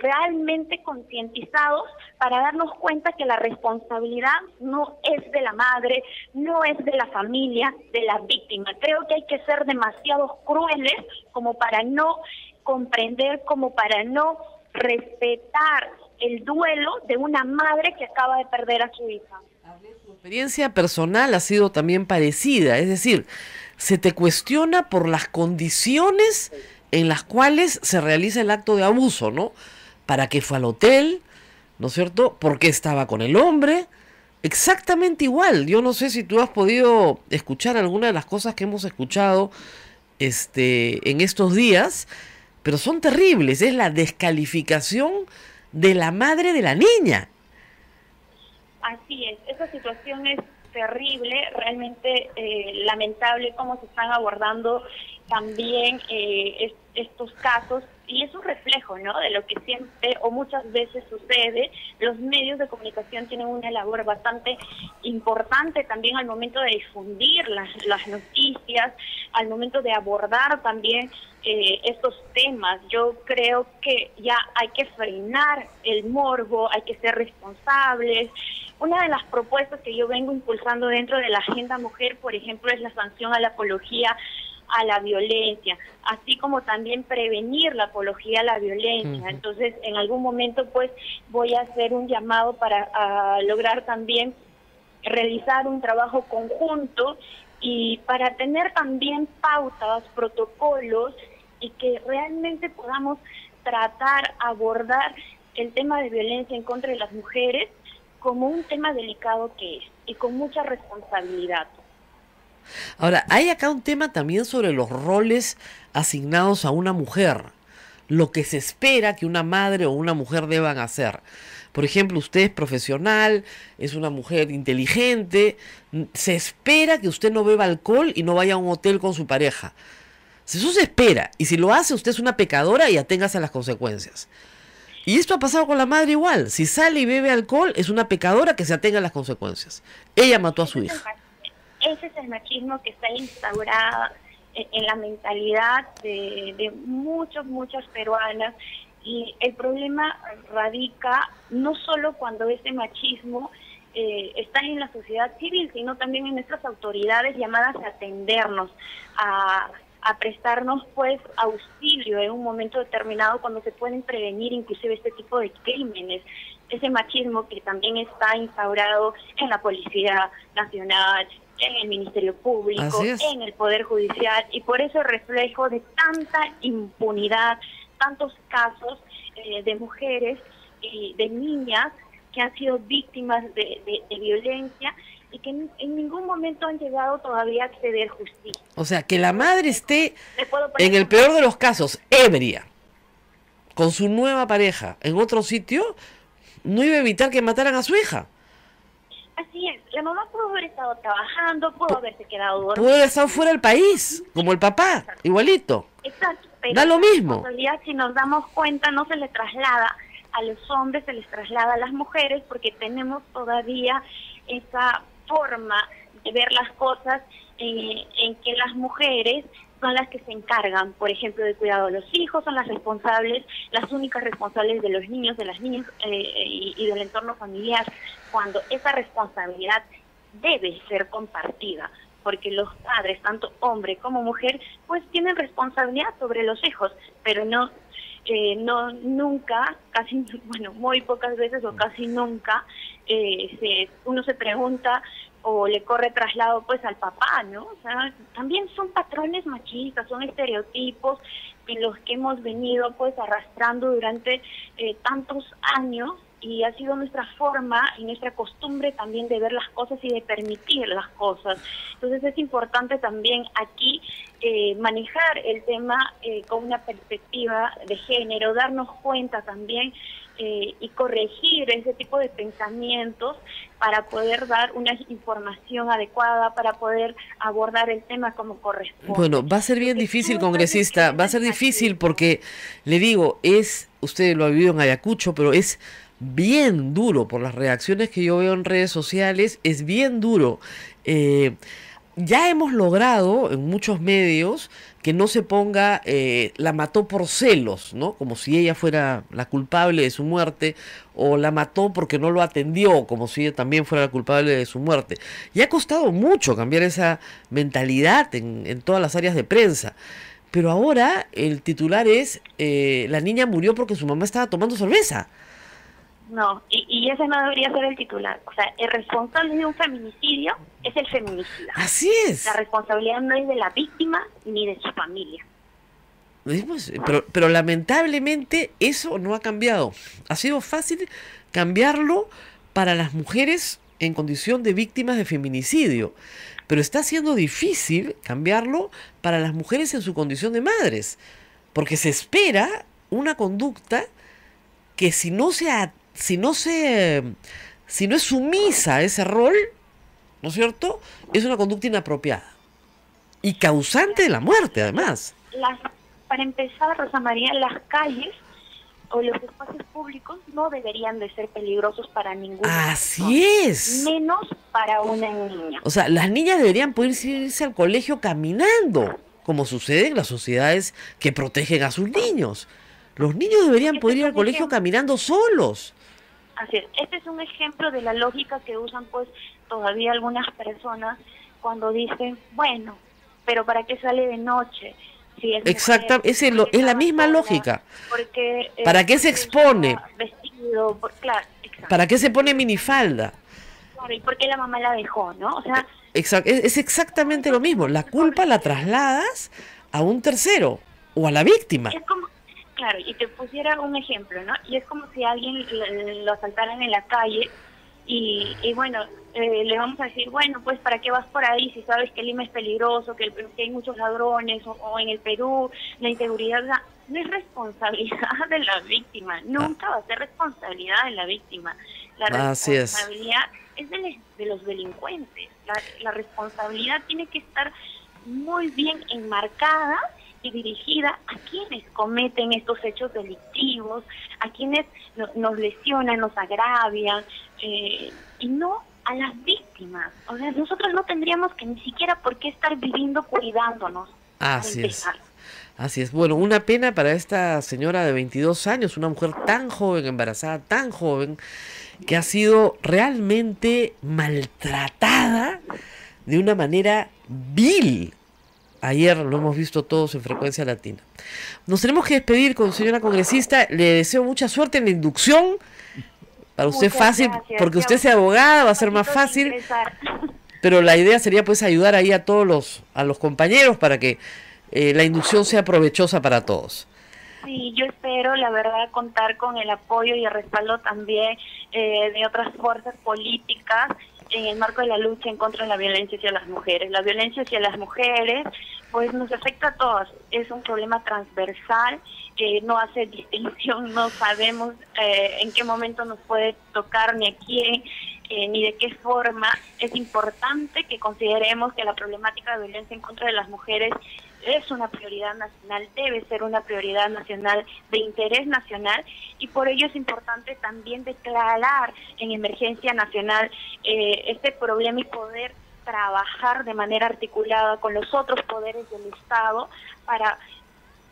realmente concientizados para darnos cuenta que la responsabilidad no es de la madre, no es de la familia, de la víctima. Creo que hay que ser demasiado crueles como para no comprender, como para no respetar el duelo de una madre que acaba de perder a su hija. Su experiencia personal ha sido también parecida, es decir, se te cuestiona por las condiciones en las cuales se realiza el acto de abuso, ¿no? ¿Para que fue al hotel? ¿No es cierto? Porque estaba con el hombre? Exactamente igual. Yo no sé si tú has podido escuchar alguna de las cosas que hemos escuchado este, en estos días, pero son terribles. Es la descalificación de la madre de la niña. Así es, esa situación es terrible, realmente eh, lamentable cómo se están abordando también eh, estos casos y es un reflejo ¿no? de lo que siempre o muchas veces sucede. Los medios de comunicación tienen una labor bastante importante también al momento de difundir las, noticias, al momento de abordar también eh, estos temas. Yo creo que ya hay que frenar el morbo, hay que ser responsables. Una de las propuestas que yo vengo impulsando dentro de la Agenda Mujer, por ejemplo, es la sanción a la apología a la violencia, así como también prevenir la apología a la violencia. Entonces, en algún momento, pues, voy a hacer un llamado para lograr también realizar un trabajo conjunto y para tener también pautas, protocolos y que realmente podamos tratar, abordar el tema de violencia en contra de las mujeres como un tema delicado que es y con mucha responsabilidad. Ahora, hay acá un tema también sobre los roles asignados a una mujer, lo que se espera que una madre o una mujer deban hacer. Por ejemplo, usted es profesional, es una mujer inteligente, se espera que usted no beba alcohol y no vaya a un hotel con su pareja. eso se espera, y si lo hace, usted es una pecadora y aténgase a las consecuencias. Y esto ha pasado con la madre igual. Si sale y bebe alcohol, es una pecadora que se atenga a las consecuencias. Ella mató a su hija ese es el machismo que está instaurado en, la mentalidad de, muchos, muchas peruanas. Y el problema radica no solo cuando ese machismo eh, está en la sociedad civil, sino también en nuestras autoridades llamadas a atendernos, a, a, prestarnos pues auxilio en un momento determinado cuando se pueden prevenir inclusive este tipo de crímenes, ese machismo que también está instaurado en la Policía Nacional, en el Ministerio Público, en el Poder Judicial, y por eso reflejo de tanta impunidad, tantos casos eh, de mujeres y de niñas que han sido víctimas de, violencia y que en, ningún momento han llegado todavía a ceder justicia. O sea, que la madre esté, en el peor de los casos, ebria, con su nueva pareja, en otro sitio, no iba a evitar que mataran a su hija. Así es, la mamá pudo haber estado trabajando, pudo haberse quedado dormida. Pudo haber estado fuera del país, como el papá, igualito. Exacto. Pero da lo mismo. En realidad, si nos damos cuenta, no se le traslada a los hombres, se les traslada a las mujeres, porque tenemos todavía esa forma de ver las cosas en, eh, en que las mujeres son las que se encargan, por ejemplo, del cuidado de los hijos, son las responsables, las únicas responsables de los niños, de las niñas eh, y, del entorno familiar, cuando esa responsabilidad debe ser compartida porque los padres, tanto hombre como mujer, pues tienen responsabilidad sobre los hijos, pero no, eh, no nunca, casi, bueno, muy pocas veces o casi nunca, eh, uno se pregunta o le corre traslado pues al papá, ¿no? O sea, también son patrones machistas, son estereotipos en los que hemos venido pues arrastrando durante eh, tantos años y ha sido nuestra forma y nuestra costumbre también de ver las cosas y de permitir las cosas. Entonces es importante también aquí eh, manejar el tema eh, con una perspectiva de género, darnos cuenta también eh, y corregir ese tipo de pensamientos para poder dar una información adecuada, para poder abordar el tema como corresponde. Bueno, va a ser bien difícil, congresista, va a ser difícil porque, le digo, es, usted lo ha vivido en Ayacucho, pero es bien duro por las reacciones que yo veo en redes sociales, es bien duro. Eh, ya hemos logrado en muchos medios que no se ponga, eh, la mató por celos, ¿no? Como si ella fuera la culpable de su muerte, o la mató porque no lo atendió, como si ella también fuera la culpable de su muerte. Y ha costado mucho cambiar esa mentalidad en, todas las áreas de prensa. Pero ahora el titular es, eh, la niña murió porque su mamá estaba tomando cerveza. No, y, ese no debería ser el titular. O sea, el responsable de un feminicidio es el feminicida. Así es. La responsabilidad no es de la víctima ni de su familia. Pues, pero, pero lamentablemente eso no ha cambiado. Ha sido fácil cambiarlo para las mujeres en condición de víctimas de feminicidio, pero está siendo difícil cambiarlo para las mujeres en su condición de madres, porque se espera una conducta que si no se si no se. si no es sumisa a ese rol, ¿no es cierto? Es una conducta inapropiada. Y causante de la muerte, además. para empezar, Rosa María, las calles o los espacios públicos no deberían de ser peligrosos para ninguno. Así es. Menos para una niña. O sea, las niñas deberían poder irse al colegio caminando, como sucede en las sociedades que protegen a sus niños. Los niños deberían poder ir al colegio caminando solos. Así Este es un ejemplo de la lógica que usan pues todavía algunas personas cuando dicen, bueno, pero ¿para qué sale de noche? Si Exacto, es, es, la misma lógica. Porque, eh, ¿Para qué se expone? Vestido, ¿Para qué se pone minifalda? Claro, y por qué la mamá la dejó, ¿no? O sea, Exacto, es, exactamente lo mismo. La culpa la trasladas a un tercero o a la víctima. como, claro, y te pusiera un ejemplo, ¿no? Y es como si alguien lo asaltaran en la calle y, bueno, eh, le vamos a decir, bueno, pues ¿para qué vas por ahí si sabes que Lima es peligroso, que, que hay muchos ladrones o, en el Perú, la inseguridad? no es responsabilidad de la víctima, nunca va a ser responsabilidad de la víctima. La ah, responsabilidad es, de, los delincuentes, la responsabilidad tiene que estar muy bien enmarcada dirigida a quienes cometen estos hechos delictivos, a quienes nos lesionan, nos agravian, eh, y no a las víctimas. O sea, nosotros no tendríamos que ni siquiera por qué estar viviendo cuidándonos. Así es. Así es. Bueno, una pena para esta señora de 22 años, una mujer tan joven, embarazada, tan joven, que ha sido realmente maltratada de una manera vil, Ayer lo hemos visto todos en Frecuencia Latina. Nos tenemos que despedir con señora congresista. Le deseo mucha suerte en la inducción. Para usted fácil, porque usted sea abogada, va a ser más fácil. Pero la idea sería pues ayudar ahí a todos los, a los compañeros para que eh, la inducción sea provechosa para todos. Sí, yo espero, la verdad, contar con el apoyo y el respaldo también eh, de otras fuerzas políticas en el marco de la lucha en contra de la violencia hacia las mujeres. La violencia hacia las mujeres pues nos afecta a todas es un problema transversal que no hace distinción, no sabemos eh, en qué momento nos puede tocar ni a quién, eh, ni de qué forma es importante que consideremos que la problemática de violencia en contra de las mujeres es una prioridad nacional, debe ser una prioridad nacional de interés nacional y por ello es importante también declarar en emergencia nacional eh, este problema y poder trabajar de manera articulada con los otros poderes del Estado para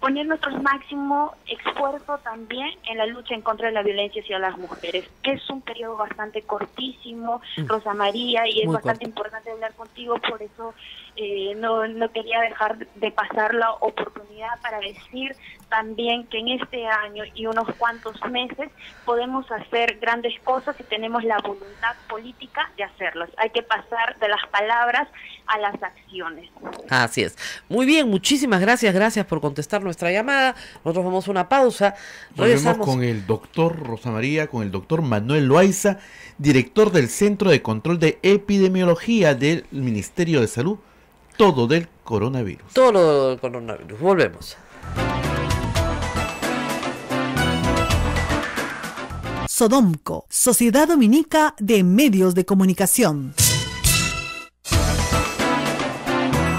poner nuestro máximo esfuerzo también en la lucha en contra de la violencia hacia las mujeres. que Es un periodo bastante cortísimo, mm. Rosa María, y es bastante importante hablar contigo, por eso eh, no, no quería dejar de pasar la oportunidad para decir también que en este año y unos cuantos meses podemos hacer grandes cosas y tenemos la voluntad política de hacerlas. Hay que pasar de las palabras a las acciones. Así es. Muy bien, muchísimas gracias, gracias por contestar nuestra llamada. Nosotros vamos a una pausa. vemos con el doctor Rosa María, con el doctor Manuel Loaiza, director del Centro de Control de Epidemiología del Ministerio de Salud todo del coronavirus. Todo lo del coronavirus. Volvemos. Sodomco, Sociedad Dominica de Medios de Comunicación.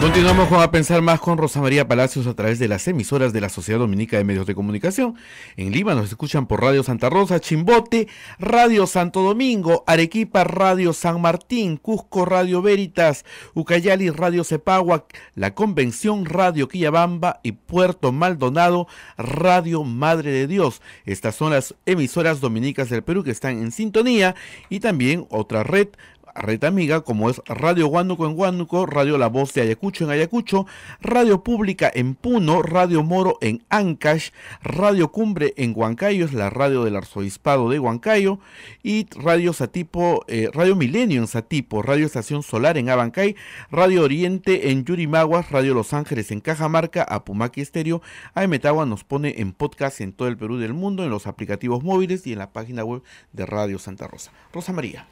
Continuamos con A Pensar Más con Rosa María Palacios a través de las emisoras de la Sociedad Dominica de Medios de Comunicación. En Lima nos escuchan por Radio Santa Rosa, Chimbote, Radio Santo Domingo, Arequipa, Radio San Martín, Cusco, Radio Veritas, Ucayali, Radio Cepagua, La Convención, Radio Quillabamba y Puerto Maldonado, Radio Madre de Dios. Estas son las emisoras dominicas del Perú que están en sintonía y también otra red red amiga como es Radio Huánuco en Huánuco, Radio La Voz de Ayacucho en Ayacucho, Radio Pública en Puno, Radio Moro en Ancash, Radio Cumbre en Huancayo, es la radio del Arzobispado de Huancayo, y Radio Satipo, eh, Radio Milenio en Satipo, Radio Estación Solar en Abancay, Radio Oriente en Yurimaguas, Radio Los Ángeles en Cajamarca, Apumaki Estéreo, Aemetagua nos pone en podcast en todo el Perú del mundo, en los aplicativos móviles y en la página web de Radio Santa Rosa. Rosa María.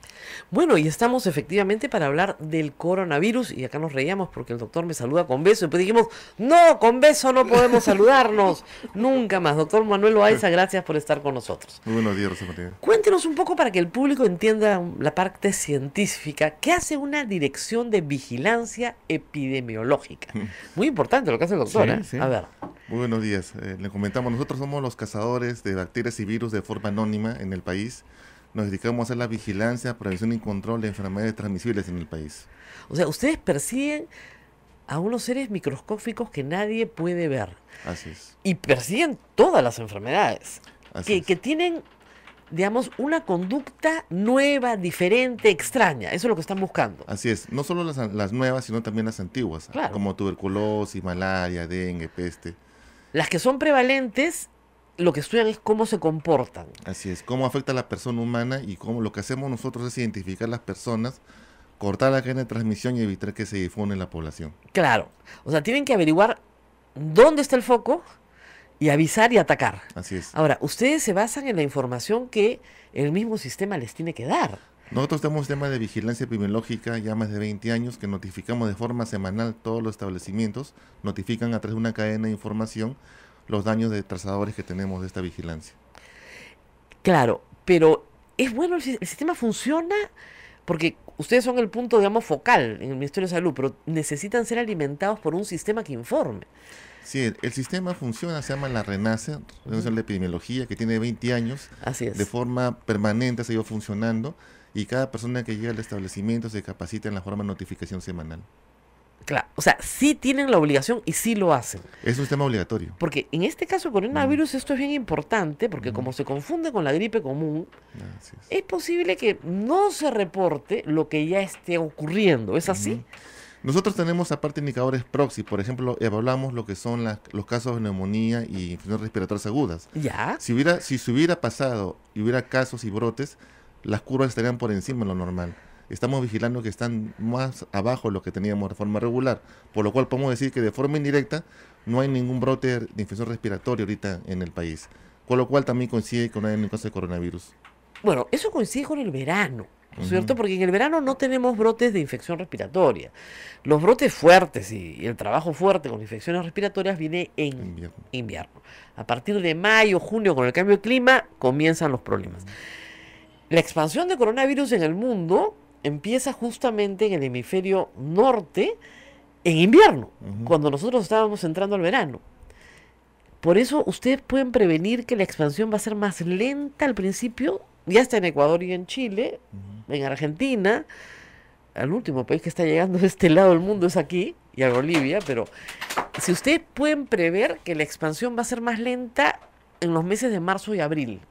Bueno, y estamos efectivamente para hablar del coronavirus y acá nos reíamos porque el doctor me saluda con beso y pues dijimos, no, con beso no podemos saludarnos nunca más. Doctor Manuel Loaiza, gracias por estar con nosotros. Muy buenos días, Cuéntenos un poco para que el público entienda la parte científica. ¿Qué hace una dirección de vigilancia epidemiológica? Muy importante lo que hace el doctor. ¿eh? A ver. Muy buenos días. Eh, le comentamos, nosotros somos los cazadores de bacterias y virus de forma anónima en el país nos dedicamos a hacer la vigilancia, prevención y control de enfermedades transmisibles en el país. O sea, ustedes persiguen a unos seres microscópicos que nadie puede ver. Así es. Y persiguen todas las enfermedades. Así que, es. que tienen, digamos, una conducta nueva, diferente, extraña. Eso es lo que están buscando. Así es. No solo las, las nuevas, sino también las antiguas. Claro. Como tuberculosis, malaria, dengue, peste. Las que son prevalentes lo que estudian es cómo se comportan. Así es, cómo afecta a la persona humana y cómo lo que hacemos nosotros es identificar las personas, cortar la cadena de transmisión y evitar que se difunda en la población. Claro, o sea, tienen que averiguar dónde está el foco y avisar y atacar. Así es. Ahora, ustedes se basan en la información que el mismo sistema les tiene que dar. Nosotros tenemos un sistema de vigilancia epidemiológica ya más de 20 años que notificamos de forma semanal todos los establecimientos, notifican a través de una cadena de información los daños de trazadores que tenemos de esta vigilancia. Claro, pero es bueno, el, sistema funciona porque ustedes son el punto, digamos, focal en el Ministerio de Salud, pero necesitan ser alimentados por un sistema que informe. Sí, el, sistema funciona, se llama la RENACE, la de Epidemiología, que tiene 20 años. De forma permanente se ido funcionando y cada persona que llega al establecimiento se capacita en la forma de notificación semanal. Claro, o sea, sí tienen la obligación y sí lo hacen. Es un sistema obligatorio. Porque en este caso coronavirus esto es bien importante porque como se confunde con la gripe común, es. posible que no se reporte lo que ya esté ocurriendo. ¿Es así? Nosotros tenemos aparte indicadores proxy, por ejemplo, evaluamos lo que son los casos de neumonía y infecciones respiratorias agudas. Ya. Si hubiera, si se hubiera pasado y hubiera casos y brotes, las curvas estarían por encima de lo normal estamos vigilando que están más abajo de los que teníamos de forma regular, por lo cual podemos decir que de forma indirecta no hay ningún brote de infección respiratoria ahorita en el país, con lo cual también coincide con el caso de coronavirus. Bueno, eso coincide con el verano. es ¿cierto? Porque en el verano no tenemos brotes de infección respiratoria. Los brotes fuertes y, el trabajo fuerte con infecciones respiratorias viene en invierno. invierno. A partir de mayo, junio, con el cambio de clima, comienzan los problemas. La expansión de coronavirus en el mundo empieza justamente en el hemisferio norte en invierno, cuando nosotros estábamos entrando al verano. Por eso ustedes pueden prevenir que la expansión va a ser más lenta al principio, ya está en Ecuador y en Chile, en Argentina. El último país que está llegando de este lado del mundo es aquí, y a Bolivia, pero si ustedes pueden prever que la expansión va a ser más lenta en los meses de marzo y abril,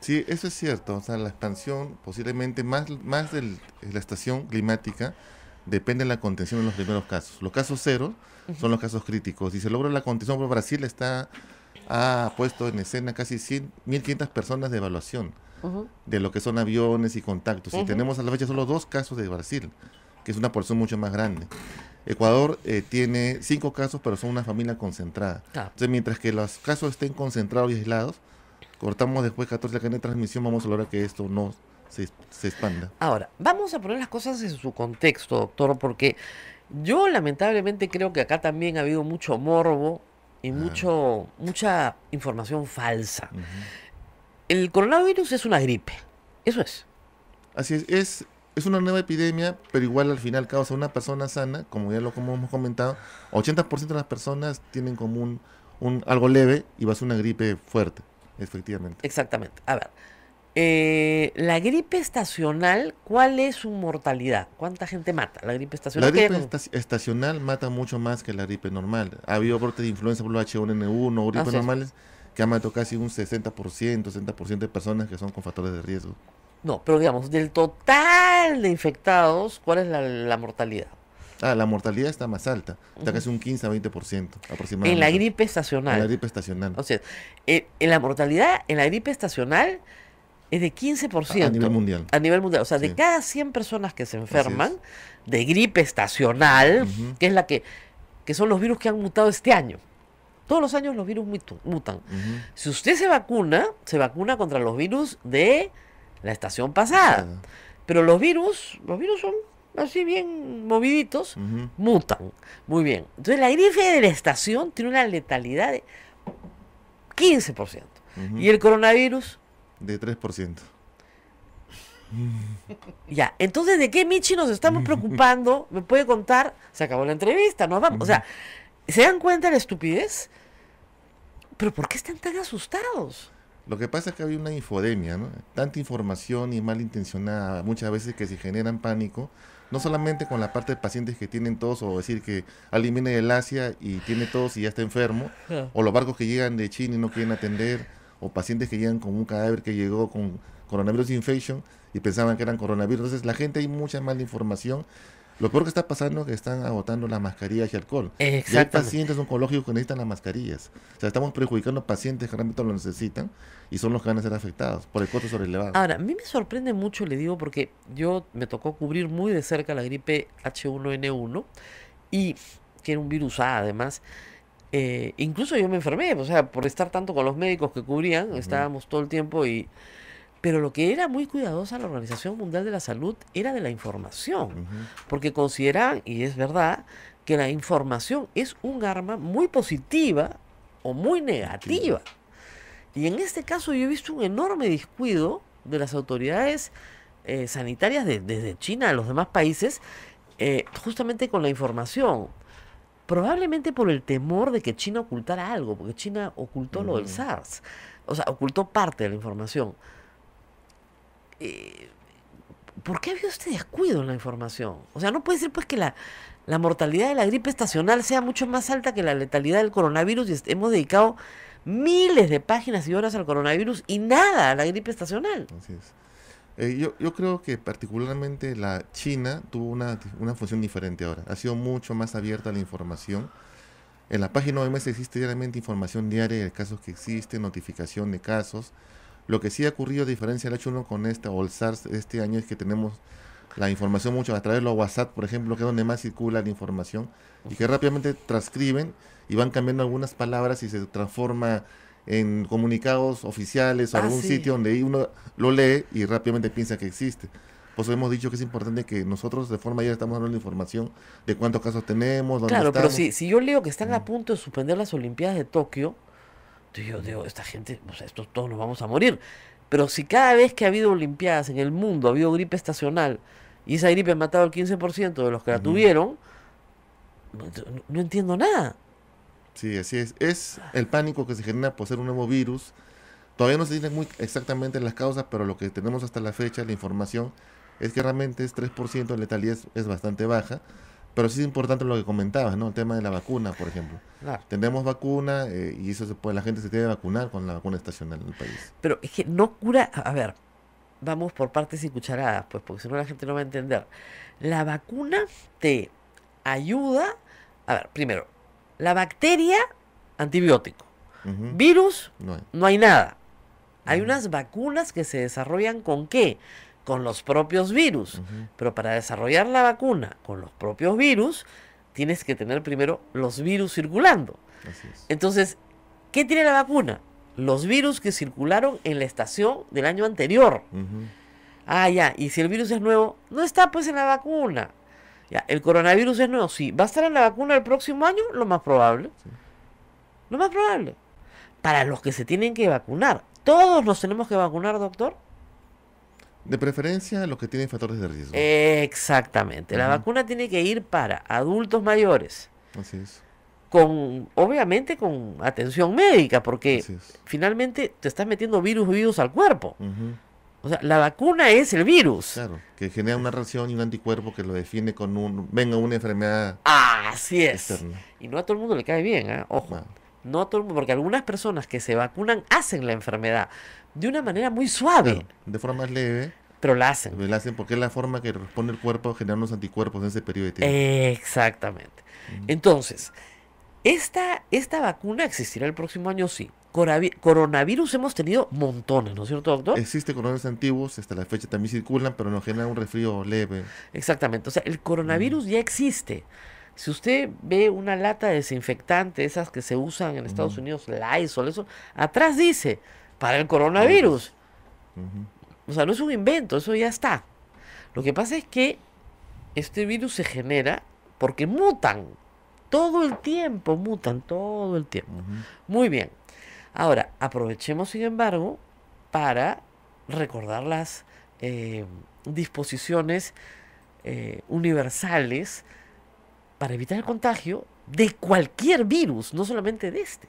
Sí, eso es cierto. O sea, la expansión, posiblemente más, más de la estación climática, depende de la contención en los primeros casos. Los casos cero son los casos críticos. Si se logra la contención, Brasil está ha puesto en escena casi 1.500 personas de evaluación de lo que son aviones y contactos. Y tenemos a la fecha solo dos casos de Brasil, que es una porción mucho más grande. Ecuador eh, tiene cinco casos, pero son una familia concentrada. Entonces, mientras que los casos estén concentrados y aislados, cortamos después 14 la cadena de transmisión, vamos a lograr que esto no se, se expanda. Ahora, vamos a poner las cosas en su contexto, doctor, porque yo lamentablemente creo que acá también ha habido mucho morbo y mucho, mucha información falsa. El coronavirus es una gripe, eso es. Así es, es, es una nueva epidemia, pero igual al final causa una persona sana, como ya lo como hemos comentado, 80% de las personas tienen común un, algo leve y va a ser una gripe fuerte. Efectivamente. Exactamente. A ver, eh, la gripe estacional, ¿cuál es su mortalidad? ¿Cuánta gente mata la gripe estacional? La gripe estacional mata mucho más que la gripe normal. Ha habido brotes de influenza por H1N1, gripes normales, que ha matado casi un 60%, 60% de personas que son con factores de riesgo. No, pero digamos, del total de infectados, ¿cuál es la, la mortalidad? Ah, la mortalidad está más alta, está casi un 15 a 20% aproximadamente. En la gripe estacional. En la gripe estacional. O sea, eh, en, la mortalidad, en la gripe estacional es de 15%. A, nivel mundial. A nivel mundial. O sea, de cada 100 personas que se enferman de gripe estacional, que es la que, que son los virus que han mutado este año. Todos los años los virus mutan. Si usted se vacuna, se vacuna contra los virus de la estación pasada. Pero los virus, los virus son así bien moviditos, mutan. Muy bien. Entonces la gripe de la estación tiene una letalidad de 15%. Y el coronavirus... De 3%. Ya, entonces, ¿de qué Michi nos estamos preocupando? ¿Me puede contar? Se acabó la entrevista, no vamos. O sea, ¿se dan cuenta de la estupidez? ¿Pero por qué están tan asustados? Lo que pasa es que había una infodemia, ¿no? Tanta información y malintencionada, muchas veces que si generan pánico, no solamente con la parte de pacientes que tienen tos o decir que alguien viene del Asia y tiene tos y ya está enfermo, o los barcos que llegan de China y no quieren atender, o pacientes que llegan con un cadáver que llegó con coronavirus infection y pensaban que eran coronavirus. Entonces la gente hay mucha mala información lo peor que está pasando es que están agotando las mascarillas y alcohol. Y hay pacientes oncológicos que necesitan las mascarillas. O sea, estamos perjudicando a pacientes que realmente lo necesitan y son los que van a ser afectados por el costo elevado. Ahora, a mí me sorprende mucho, le digo, porque yo me tocó cubrir muy de cerca la gripe H1N1 y que era un virus A además. Eh, incluso yo me enfermé, o sea, por estar tanto con los médicos que cubrían, estábamos todo el tiempo y pero lo que era muy cuidadosa la Organización Mundial de la Salud era de la información, porque consideran, y es verdad, que la información es un arma muy positiva o muy negativa. Y en este caso yo he visto un enorme descuido de las autoridades eh, sanitarias desde China a los demás países, eh, justamente con la información. Probablemente por el temor de que China ocultara algo, porque China ocultó lo del SARS, o sea, ocultó parte de la información. Eh, ¿por qué ha habido este descuido en la información? O sea, no puede ser pues que la, mortalidad de la gripe estacional sea mucho más alta que la letalidad del coronavirus y hemos dedicado miles de páginas y horas al coronavirus y nada a la gripe estacional. Así es. Eh, yo, creo que particularmente la China tuvo una, función diferente ahora. Ha sido mucho más abierta la información. En la página OMS existe diariamente información diaria de casos que existen, notificación de casos. Lo que sí ha ocurrido, a diferencia del H1 con esta o el SARS este año, es que tenemos la información mucho a través de los WhatsApp, por ejemplo, que es donde más circula la información, y que rápidamente transcriben y van cambiando algunas palabras y se transforma en comunicados oficiales o ah, algún sitio donde uno lo lee y rápidamente piensa que existe. Por eso hemos dicho que es importante que nosotros de forma ya estamos dando la información de cuántos casos tenemos, dónde Claro, estamos. pero si, si yo leo que están a punto de suspender las Olimpiadas de Tokio, yo digo, esta gente, o sea, todos nos vamos a morir. Pero si cada vez que ha habido Olimpiadas en el mundo ha habido gripe estacional y esa gripe ha matado al 15% de los que la tuvieron, no, entiendo nada. Sí, así es. Es el pánico que se genera por ser un nuevo virus. Todavía no se dicen muy exactamente las causas, pero lo que tenemos hasta la fecha, la información, es que realmente es 3% de letalidad, es bastante baja. Pero sí es importante lo que comentabas, ¿no? El tema de la vacuna, por ejemplo. Claro. Tenemos vacuna eh, y eso se puede, la gente se tiene que vacunar con la vacuna estacional en el país. Pero es que no cura, a ver, vamos por partes y cucharadas, pues, porque si no la gente no va a entender. La vacuna te ayuda, a ver, primero, la bacteria, antibiótico. Virus, no hay. nada. Hay unas vacunas que se desarrollan con qué? con los propios virus. Pero para desarrollar la vacuna con los propios virus, tienes que tener primero los virus circulando. Entonces, ¿qué tiene la vacuna? Los virus que circularon en la estación del año anterior. Ah, ya, y si el virus es nuevo, no está pues en la vacuna. Ya, el coronavirus es nuevo, sí. ¿Va a estar en la vacuna el próximo año? Lo más probable. Lo más probable. Para los que se tienen que vacunar. ¿Todos nos tenemos que vacunar, doctor? De preferencia los que tienen factores de riesgo. Exactamente. La vacuna tiene que ir para adultos mayores. Así es. Con, obviamente con atención médica, porque finalmente te estás metiendo virus vivos al cuerpo. O sea, la vacuna es el virus. Claro, que genera una reacción y un anticuerpo que lo define con un. venga una enfermedad. así es. Y no a todo el mundo le cae bien, ¿eh? ojo. a todo porque algunas personas que se vacunan hacen la enfermedad, de una manera muy suave. de forma leve. Pero la hacen. La hacen porque es la forma que responde el cuerpo a generar unos anticuerpos en ese periodo de tiempo. Exactamente. Entonces, esta, esta vacuna existirá el próximo año, sí. coronavirus hemos tenido montones, ¿no es cierto, doctor? Existen coronavirus antiguos, hasta la fecha también circulan, pero nos generan un resfrío leve. Exactamente, o sea, el coronavirus ya existe. Si usted ve una lata de desinfectante, esas que se usan en Estados Unidos, Lysol, eso, atrás dice para el coronavirus. O sea, no es un invento, eso ya está. Lo que pasa es que este virus se genera porque mutan. Todo el tiempo, mutan, todo el tiempo. Muy bien. Ahora, aprovechemos, sin embargo, para recordar las eh, disposiciones eh, universales para evitar el contagio de cualquier virus, no solamente de este.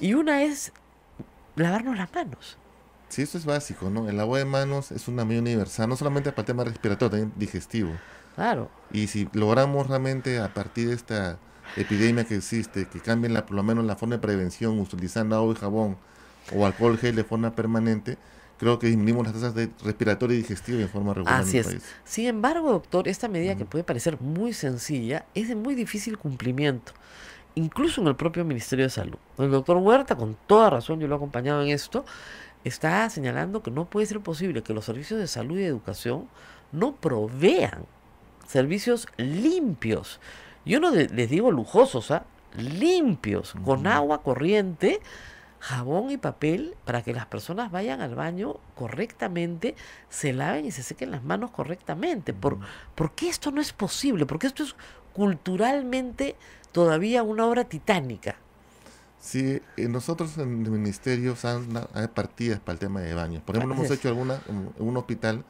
Y una es lavarnos las manos. Sí, eso es básico, ¿no? El agua de manos es una medida universal, no solamente para el tema respiratorio, también digestivo. Claro. Y si logramos realmente a partir de esta epidemia que existe, que cambien la, por lo menos la forma de prevención utilizando agua y jabón o alcohol gel de forma permanente, creo que disminuimos las tasas de respiratorio y digestivo en forma regular. Así en el es. Sin embargo, doctor, esta medida que puede parecer muy sencilla es de muy difícil cumplimiento incluso en el propio Ministerio de Salud. El doctor Huerta, con toda razón, yo lo he acompañado en esto, está señalando que no puede ser posible que los servicios de salud y educación no provean servicios limpios. Yo no les digo lujosos, ¿ah? limpios, con agua corriente, jabón y papel, para que las personas vayan al baño correctamente, se laven y se sequen las manos correctamente. ¿Por, ¿por qué esto no es posible? Porque esto es culturalmente todavía una obra titánica. Sí, eh, nosotros en el ministerio hay eh, partidas para el tema de baños. Por ejemplo, hemos hecho alguna, en un hospital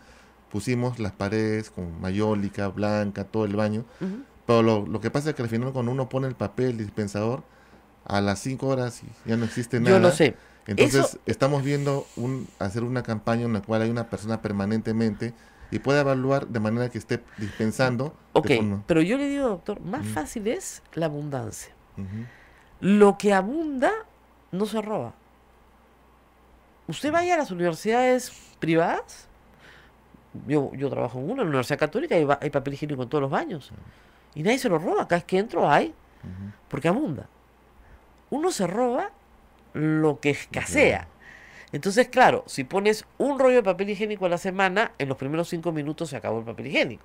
pusimos las paredes con mayólica, blanca, todo el baño. Pero lo, lo, que pasa es que al final cuando uno pone el papel, dispensador, a las cinco horas ya no existe nada. Yo lo sé. Entonces estamos viendo un, hacer una campaña en la cual hay una persona permanentemente y puede evaluar de manera que esté dispensando. Ok, pero yo le digo, doctor, más fácil es la abundancia. Lo que abunda no se roba. Usted vaya a las universidades privadas, yo, yo trabajo en una, en la Universidad Católica hay, papel higiénico en todos los baños. Y nadie se lo roba, cada vez que entro hay, porque abunda. Uno se roba lo que escasea. Entonces, claro, si pones un rollo de papel higiénico a la semana, en los primeros cinco minutos se acabó el papel higiénico.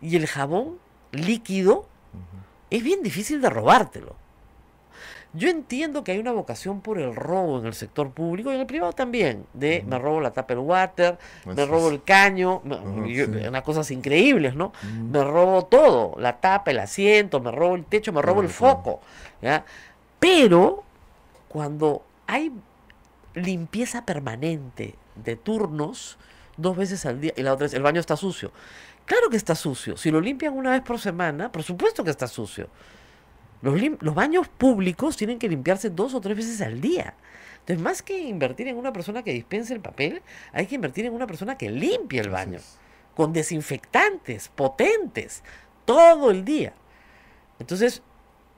Y el jabón líquido es bien difícil de robártelo. Yo entiendo que hay una vocación por el robo en el sector público y en el privado también. De me robo la tapa del water, pues me robo el caño, unas cosas increíbles, ¿no? Me robo todo, la tapa, el asiento, me robo el techo, me robo el foco. Pero cuando hay limpieza permanente de turnos dos veces al día y la otra vez el baño está sucio. Claro que está sucio. Si lo limpian una vez por semana, por supuesto que está sucio. Los, baños públicos tienen que limpiarse dos o tres veces al día. Entonces, más que invertir en una persona que dispense el papel, hay que invertir en una persona que limpie el baño. Con desinfectantes potentes todo el día. Entonces,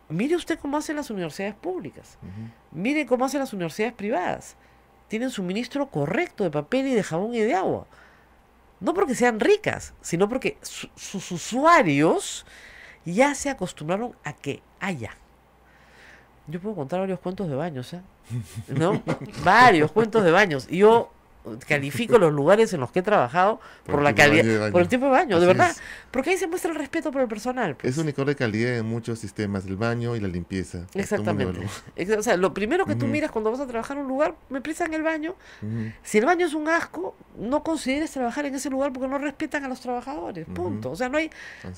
mire usted cómo hacen las universidades públicas. Mire cómo hacen las universidades privadas tienen suministro correcto de papel y de jabón y de agua. No porque sean ricas, sino porque sus usuarios ya se acostumbraron a que haya. Yo puedo contar varios cuentos de baños, ¿eh? ¿No? varios cuentos de baños. Y yo califico los lugares en los que he trabajado por, la calidad, por el tiempo de baño, de verdad. Porque ahí se muestra el respeto por el personal. Pues. Es un icono de calidad en muchos sistemas, el baño y la limpieza. Exactamente. O sea, lo primero que tú miras cuando vas a trabajar en un lugar, me prestan el baño. Si el baño es un asco, no consideres trabajar en ese lugar porque no respetan a los trabajadores. Punto. O sea, no hay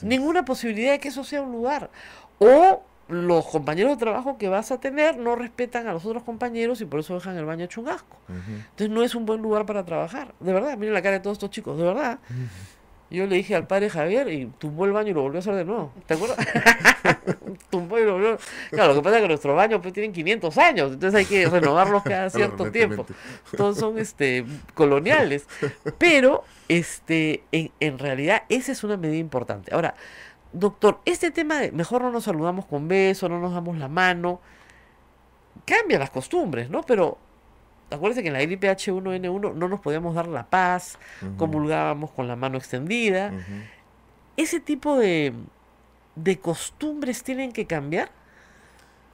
ninguna posibilidad de que eso sea un lugar. O los compañeros de trabajo que vas a tener no respetan a los otros compañeros y por eso dejan el baño hecho un asco. Entonces no es un buen lugar para trabajar. De verdad, miren la cara de todos estos chicos, de verdad. Yo le dije al padre Javier y tumbó el baño y lo volvió a hacer de nuevo. ¿Te acuerdas? tumbó y lo volvió. Claro, lo que pasa es que nuestros baños pues, tienen 500 años, entonces hay que renovarlos cada cierto tiempo. Todos son este, coloniales. Pero este, en, en realidad esa es una medida importante. Ahora, doctor, este tema de mejor no nos saludamos con beso, no nos damos la mano, cambia las costumbres, ¿no? Pero acuérdense que en la gripe H1N1 no nos podíamos dar la paz, comulgábamos con la mano extendida. Ese tipo de, costumbres tienen que cambiar.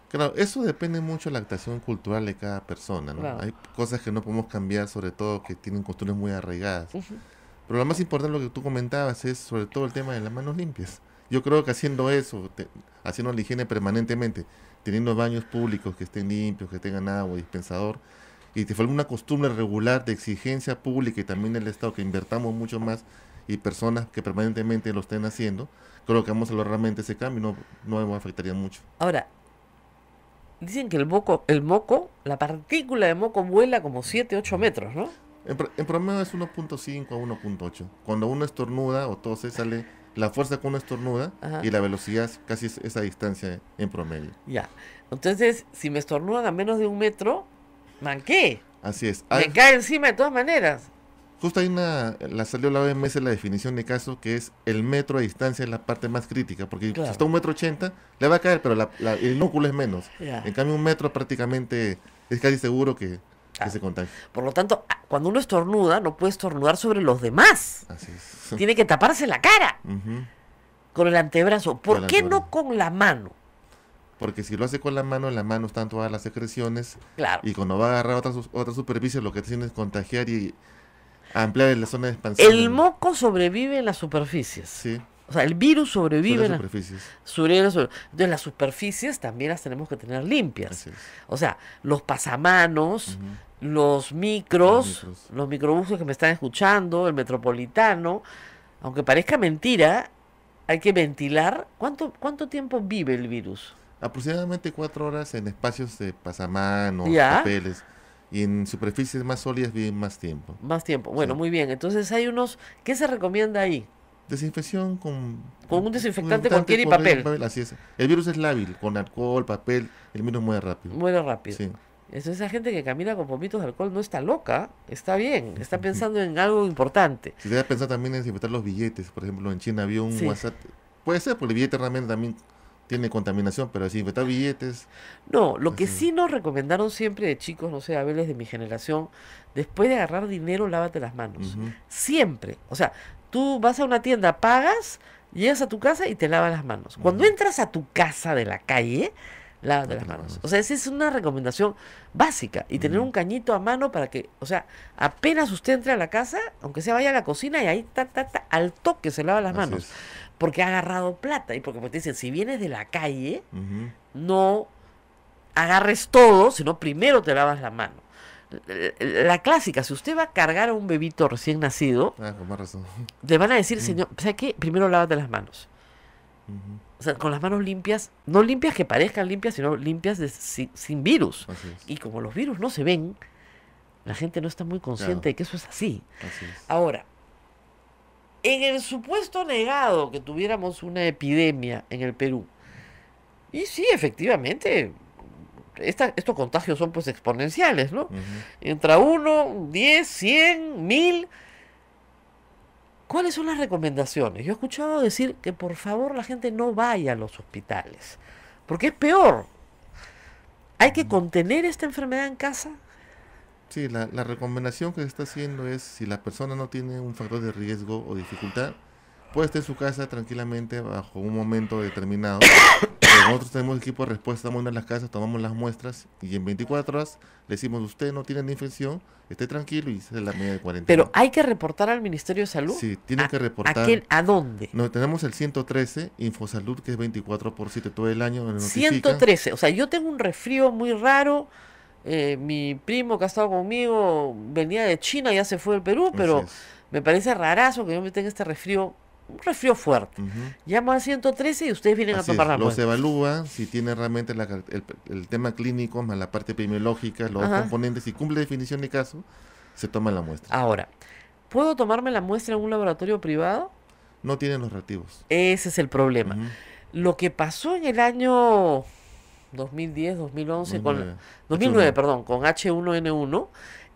Claro, eso depende mucho de la actuación cultural de cada persona, ¿no? Hay cosas que no podemos cambiar, sobre todo que tienen costumbres muy arraigadas. Pero lo más importante, lo que tú comentabas, es sobre todo el tema de las manos limpias. Yo creo que haciendo eso, haciendo la higiene permanentemente, teniendo baños públicos que estén limpios, que tengan agua, dispensador, y si fuera una costumbre regular de exigencia pública y también del Estado que invertamos mucho más y personas que permanentemente lo estén haciendo, creo que vamos a lograr realmente ese cambio y no, no nos afectaría mucho. Ahora, dicen que el moco, el moco, la partícula de moco vuela como 7, 8 metros, ¿no? En, en promedio es 1.5 a 1.8. Cuando uno estornuda o tose sale la fuerza con una estornuda y la velocidad casi esa distancia en promedio. Ya. Entonces, si me estornudan a menos de un metro, manqué. Así es. me cae encima de todas maneras. Justo ahí una, la salió la OMS la definición de caso que es el metro de distancia es la parte más crítica, porque si está un metro ochenta, le va a caer, pero el núcleo es menos. En cambio, un metro prácticamente es casi seguro que, Ah. Por lo tanto, ah, cuando uno estornuda, no puede estornudar sobre los demás. Tiene que taparse la cara con el antebrazo. ¿Por qué no con la mano? Porque si lo hace con la mano, en la mano están todas las secreciones. Claro. Y cuando va a agarrar otras otra superficie, lo que tiene es contagiar y ampliar la zona de expansión. El moco sobrevive en las superficies. O sea, el virus sobrevive en las superficies. entonces, las superficies también las tenemos que tener limpias. O sea, los pasamanos, los micros, los microbuses que me están escuchando, el metropolitano, aunque parezca mentira, hay que ventilar. ¿Cuánto, cuánto tiempo vive el virus? Aproximadamente cuatro horas en espacios de pasamanos, papeles. Y en superficies más sólidas viven más tiempo. Más tiempo. Bueno, muy bien. Entonces hay unos... ¿Qué se recomienda ahí? Desinfección con... Con un desinfectante, con y papel. Así es. El virus es lábil. Con alcohol, papel, el virus muere rápido. Muere rápido. Sí. Eso, esa gente que camina con pomitos de alcohol no está loca, está bien, está pensando en algo importante. Si te pensar también en desinfectar los billetes, por ejemplo, en China había un WhatsApp. Puede ser, porque el billete realmente también tiene contaminación, pero si billetes. No, lo que sí nos recomendaron siempre de chicos, no sé, Abeles de mi generación, después de agarrar dinero, lávate las manos. Siempre. O sea, tú vas a una tienda, pagas, llegas a tu casa y te lavas las manos. Cuando entras a tu casa de la calle, Lávate ah, las manos. O sea, esa es una recomendación básica. Y tener un cañito a mano para que, o sea, apenas usted entre a la casa, aunque sea vaya a la cocina y ahí, ta, ta, ta, al toque se lava las manos. Porque ha agarrado plata. Y porque pues, te dicen, si vienes de la calle, no agarres todo, sino primero te lavas la mano. La, clásica, si usted va a cargar a un bebito recién nacido, ah, le van a decir, señor, ¿sabe qué? Primero lávate las manos o sea, con las manos limpias, no limpias que parezcan limpias, sino limpias sin, virus. Y como los virus no se ven, la gente no está muy consciente de que eso es así. Ahora, en el supuesto negado que tuviéramos una epidemia en el Perú, y sí, efectivamente, estos contagios son pues exponenciales, ¿no? Entra uno, diez, cien, mil ¿Cuáles son las recomendaciones? Yo he escuchado decir que por favor la gente no vaya a los hospitales, porque es peor. ¿Hay que mm. contener esta enfermedad en casa? Sí, la, la recomendación que se está haciendo es si la persona no tiene un factor de riesgo o dificultad, puede estar en su casa tranquilamente bajo un momento determinado. nosotros tenemos equipo de respuesta, estamos en las casas, tomamos las muestras y en 24 horas le decimos, usted no tiene ni infección, esté tranquilo y se la media de cuarentena. Pero hay que reportar al Ministerio de Salud. Sí, tiene que reportar. ¿A, dónde? No, tenemos el 113, Infosalud, que es 24 por 7 todo el año. 113, o sea, yo tengo un resfrío muy raro. Eh, mi primo que ha estado conmigo venía de China, ya se fue del Perú, pero me parece rarazo que yo me tenga este resfrío un resfrío fuerte. Llamo a 113 y ustedes vienen a tomar la Los evalúan si tiene realmente el, tema clínico, más la parte epidemiológica, los componentes, si cumple definición de caso, se toma la muestra. Ahora, ¿puedo tomarme la muestra en un laboratorio privado? No tienen los reactivos. Ese es el problema. Lo que pasó en el año 2010, 2011, 2009, con, 2009 perdón, con H1N1,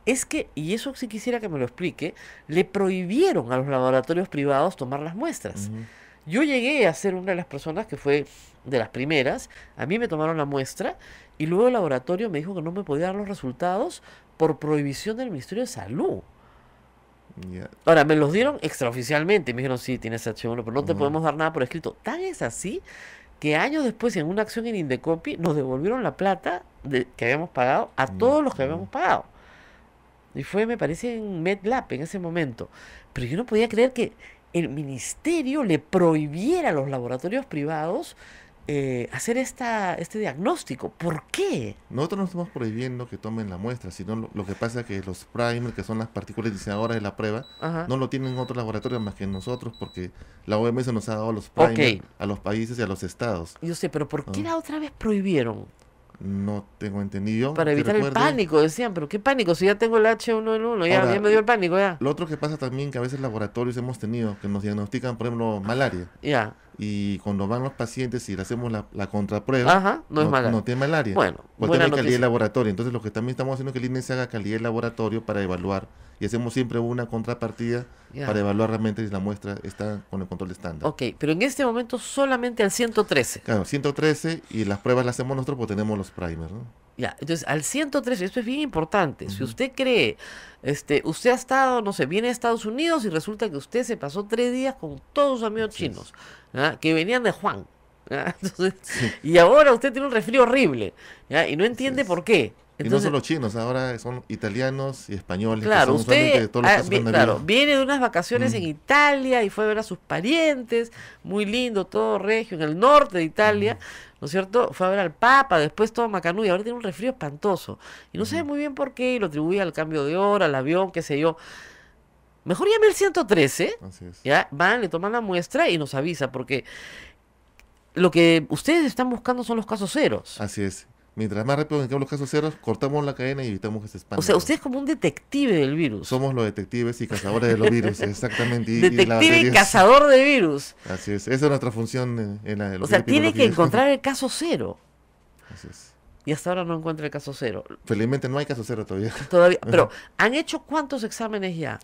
es que, y eso sí quisiera que me lo explique, le prohibieron a los laboratorios privados tomar las muestras. Yo llegué a ser una de las personas que fue de las primeras, a mí me tomaron la muestra y luego el laboratorio me dijo que no me podía dar los resultados por prohibición del Ministerio de Salud. Ahora, me los dieron extraoficialmente, me dijeron, sí, tienes H1, pero no te podemos dar nada por escrito. Tan es así que años después, en una acción en Indecopi, nos devolvieron la plata que habíamos pagado a mm, todos los que mm. habíamos pagado. Y fue, me parece, en MedLab en ese momento. Pero yo no podía creer que el ministerio le prohibiera a los laboratorios privados eh, hacer esta, este diagnóstico. ¿Por qué? Nosotros no estamos prohibiendo que tomen la muestra, sino lo, que pasa es que los primers, que son las partículas diseñadoras de la prueba, no lo tienen en otros laboratorios más que nosotros, porque la OMS nos ha dado los primers a los países y a los estados. Yo sé, pero ¿por qué ah. la otra vez prohibieron? No tengo entendido. Para evitar el pánico, decían, pero qué pánico, si ya tengo el H1N1, ya, me dio el pánico, ya. Lo otro que pasa también que a veces laboratorios hemos tenido que nos diagnostican, por ejemplo, malaria. Ya y cuando van los pacientes y le hacemos la, contraprueba, no, es malaria. no tiene malaria. Bueno, porque tiene calidad de laboratorio. Entonces, lo que también estamos haciendo es que el INE se haga calidad de laboratorio para evaluar y hacemos siempre una contrapartida para evaluar realmente si la muestra está con el control estándar. Ok, pero en este momento solamente al 113. Claro, 113 y las pruebas las hacemos nosotros porque tenemos los primers, ¿no? Ya, entonces al 113, esto es bien importante. Si usted cree, este, usted ha estado, no sé, viene a Estados Unidos y resulta que usted se pasó tres días con todos sus amigos chinos, que venían de Juan. Y ahora usted tiene un resfrío horrible y no entiende por qué y no solo chinos, ahora son italianos y españoles. Claro, todos los claro, viene de unas vacaciones en mm. Italia y fue a ver a sus parientes, muy lindo, todo regio, en el norte de Italia, ¿no es cierto? Fue a ver al Papa, después todo Macanú y ahora tiene un resfrío espantoso. Y no sabe muy bien por qué, y lo atribuye al cambio de hora, al avión, qué sé yo. Mejor llame el 113, Así es. ya van, le toman la muestra y nos avisa, porque lo que ustedes están buscando son los casos ceros. Así es. Mientras más rápido identificamos los casos ceros, cortamos la cadena y evitamos que se expanda. O sea, usted es como un detective del virus. Somos los detectives y cazadores de los virus, exactamente. detective y, cazador de virus. Así es, esa es nuestra función en, la... o sea, tiene que encontrar el caso cero. Así es. Y hasta ahora no encuentra el caso cero. Felizmente no hay caso cero todavía. Todavía. Pero, ¿han hecho cuántos exámenes ya?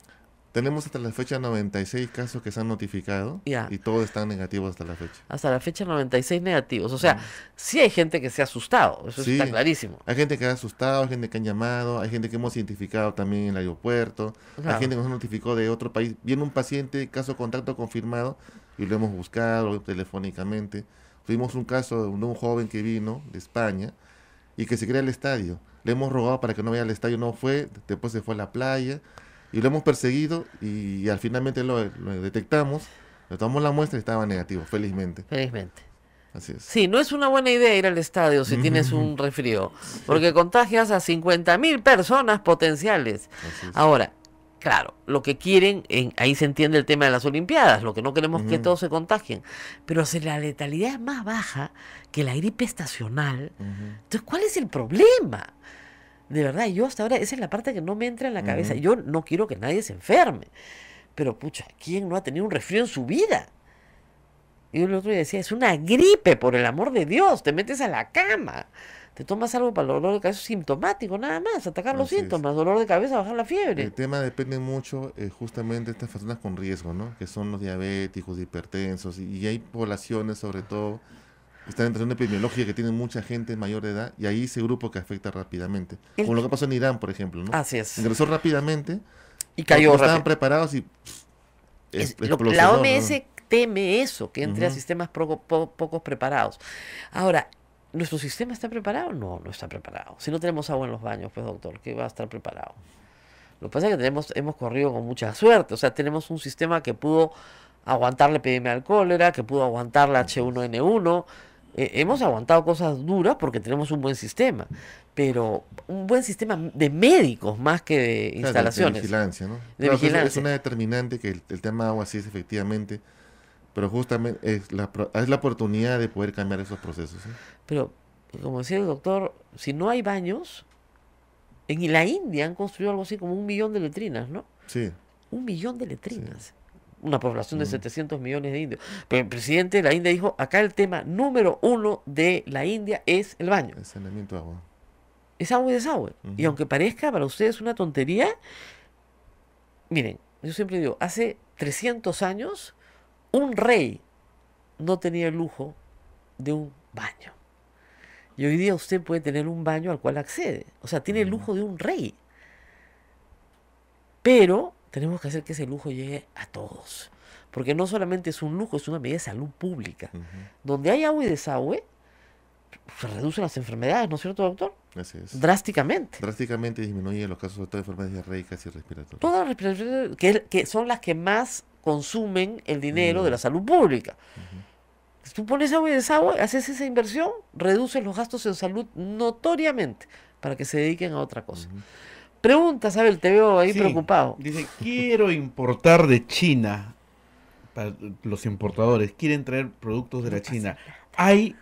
Tenemos hasta la fecha 96 casos que se han notificado y todos están negativos hasta la fecha. Hasta la fecha 96 negativos. O sea, mm. sí hay gente que se ha asustado, eso está clarísimo. Hay gente que ha asustado, hay gente que han llamado, hay gente que hemos identificado también en el aeropuerto, hay gente que nos notificó de otro país. Viene un paciente, caso contacto confirmado, y lo hemos buscado telefónicamente. Tuvimos un caso de un joven que vino de España y que se crea el estadio. Le hemos rogado para que no vaya al estadio, no fue, después se fue a la playa y lo hemos perseguido y, al finalmente lo, detectamos, le tomamos la muestra y estaba negativo, felizmente. Felizmente. Así es. Sí, no es una buena idea ir al estadio si tienes un resfrío, porque contagias a 50.000 personas potenciales. Ahora, claro, lo que quieren, en, ahí se entiende el tema de las Olimpiadas, lo que no queremos que todos se contagien, pero si la letalidad es más baja que la gripe estacional, entonces, ¿cuál es el problema? De verdad, yo hasta ahora, esa es la parte que no me entra en la cabeza. Yo no quiero que nadie se enferme. Pero pucha, ¿quién no ha tenido un resfrío en su vida? Y el otro día decía, es una gripe, por el amor de Dios, te metes a la cama, te tomas algo para el dolor de cabeza sintomático, nada más, atacar los síntomas, dolor de cabeza, bajar la fiebre. El tema depende mucho eh, justamente de estas personas con riesgo, ¿no? Que son los diabéticos, hipertensos, y hay poblaciones sobre todo están en una epidemiología que tienen mucha gente mayor de edad y ahí ese grupo que afecta rápidamente. Como lo que pasó en Irán, por ejemplo. ¿no? Así es. Ingresó rápidamente y cayó. No estaban preparados y. Es, la OMS teme eso, que entre a sistemas pocos preparados. Ahora, ¿nuestro sistema está preparado? No, no está preparado. Si no tenemos agua en los baños, pues doctor, ¿qué va a estar preparado? Lo que pasa es que tenemos, hemos corrido con mucha suerte. O sea, tenemos un sistema que pudo aguantar la epidemia del cólera, que pudo aguantar la H1N1, eh, hemos aguantado cosas duras porque tenemos un buen sistema, pero un buen sistema de médicos más que de instalaciones. de, vigilancia, ¿no? De vigilancia. Es una determinante que el, tema agua sí es efectivamente, pero justamente es la, es la oportunidad de poder cambiar esos procesos. Pero, como decía el doctor, si no hay baños, en la India han construido algo así como un millón de letrinas, ¿no? Sí. Un millón de letrinas una población de 700 mm. millones de indios. Pero el presidente de la India dijo, acá el tema número uno de la India es el baño. El saneamiento de agua. Es agua y desagüe. Y aunque parezca para ustedes una tontería, miren, yo siempre digo, hace 300 años un rey no tenía el lujo de un baño. Y hoy día usted puede tener un baño al cual accede. O sea, tiene el lujo de un rey. Pero tenemos que hacer que ese lujo llegue a todos. Porque no solamente es un lujo, es una medida de salud pública. Donde hay agua y desagüe, se reducen las enfermedades, ¿no es cierto, doctor? Así es. Drásticamente. Drásticamente disminuyen los casos de todas enfermedades diarreicas y respiratorias. Todas las respiratorias, que, son las que más consumen el dinero de la salud pública. Si tú pones agua y desagüe, haces esa inversión, reduces los gastos en salud notoriamente para que se dediquen a otra cosa. Pregunta, Sabel, te veo ahí preocupado. Dice, quiero importar de China. los importadores quieren traer productos de la China. ¿Hay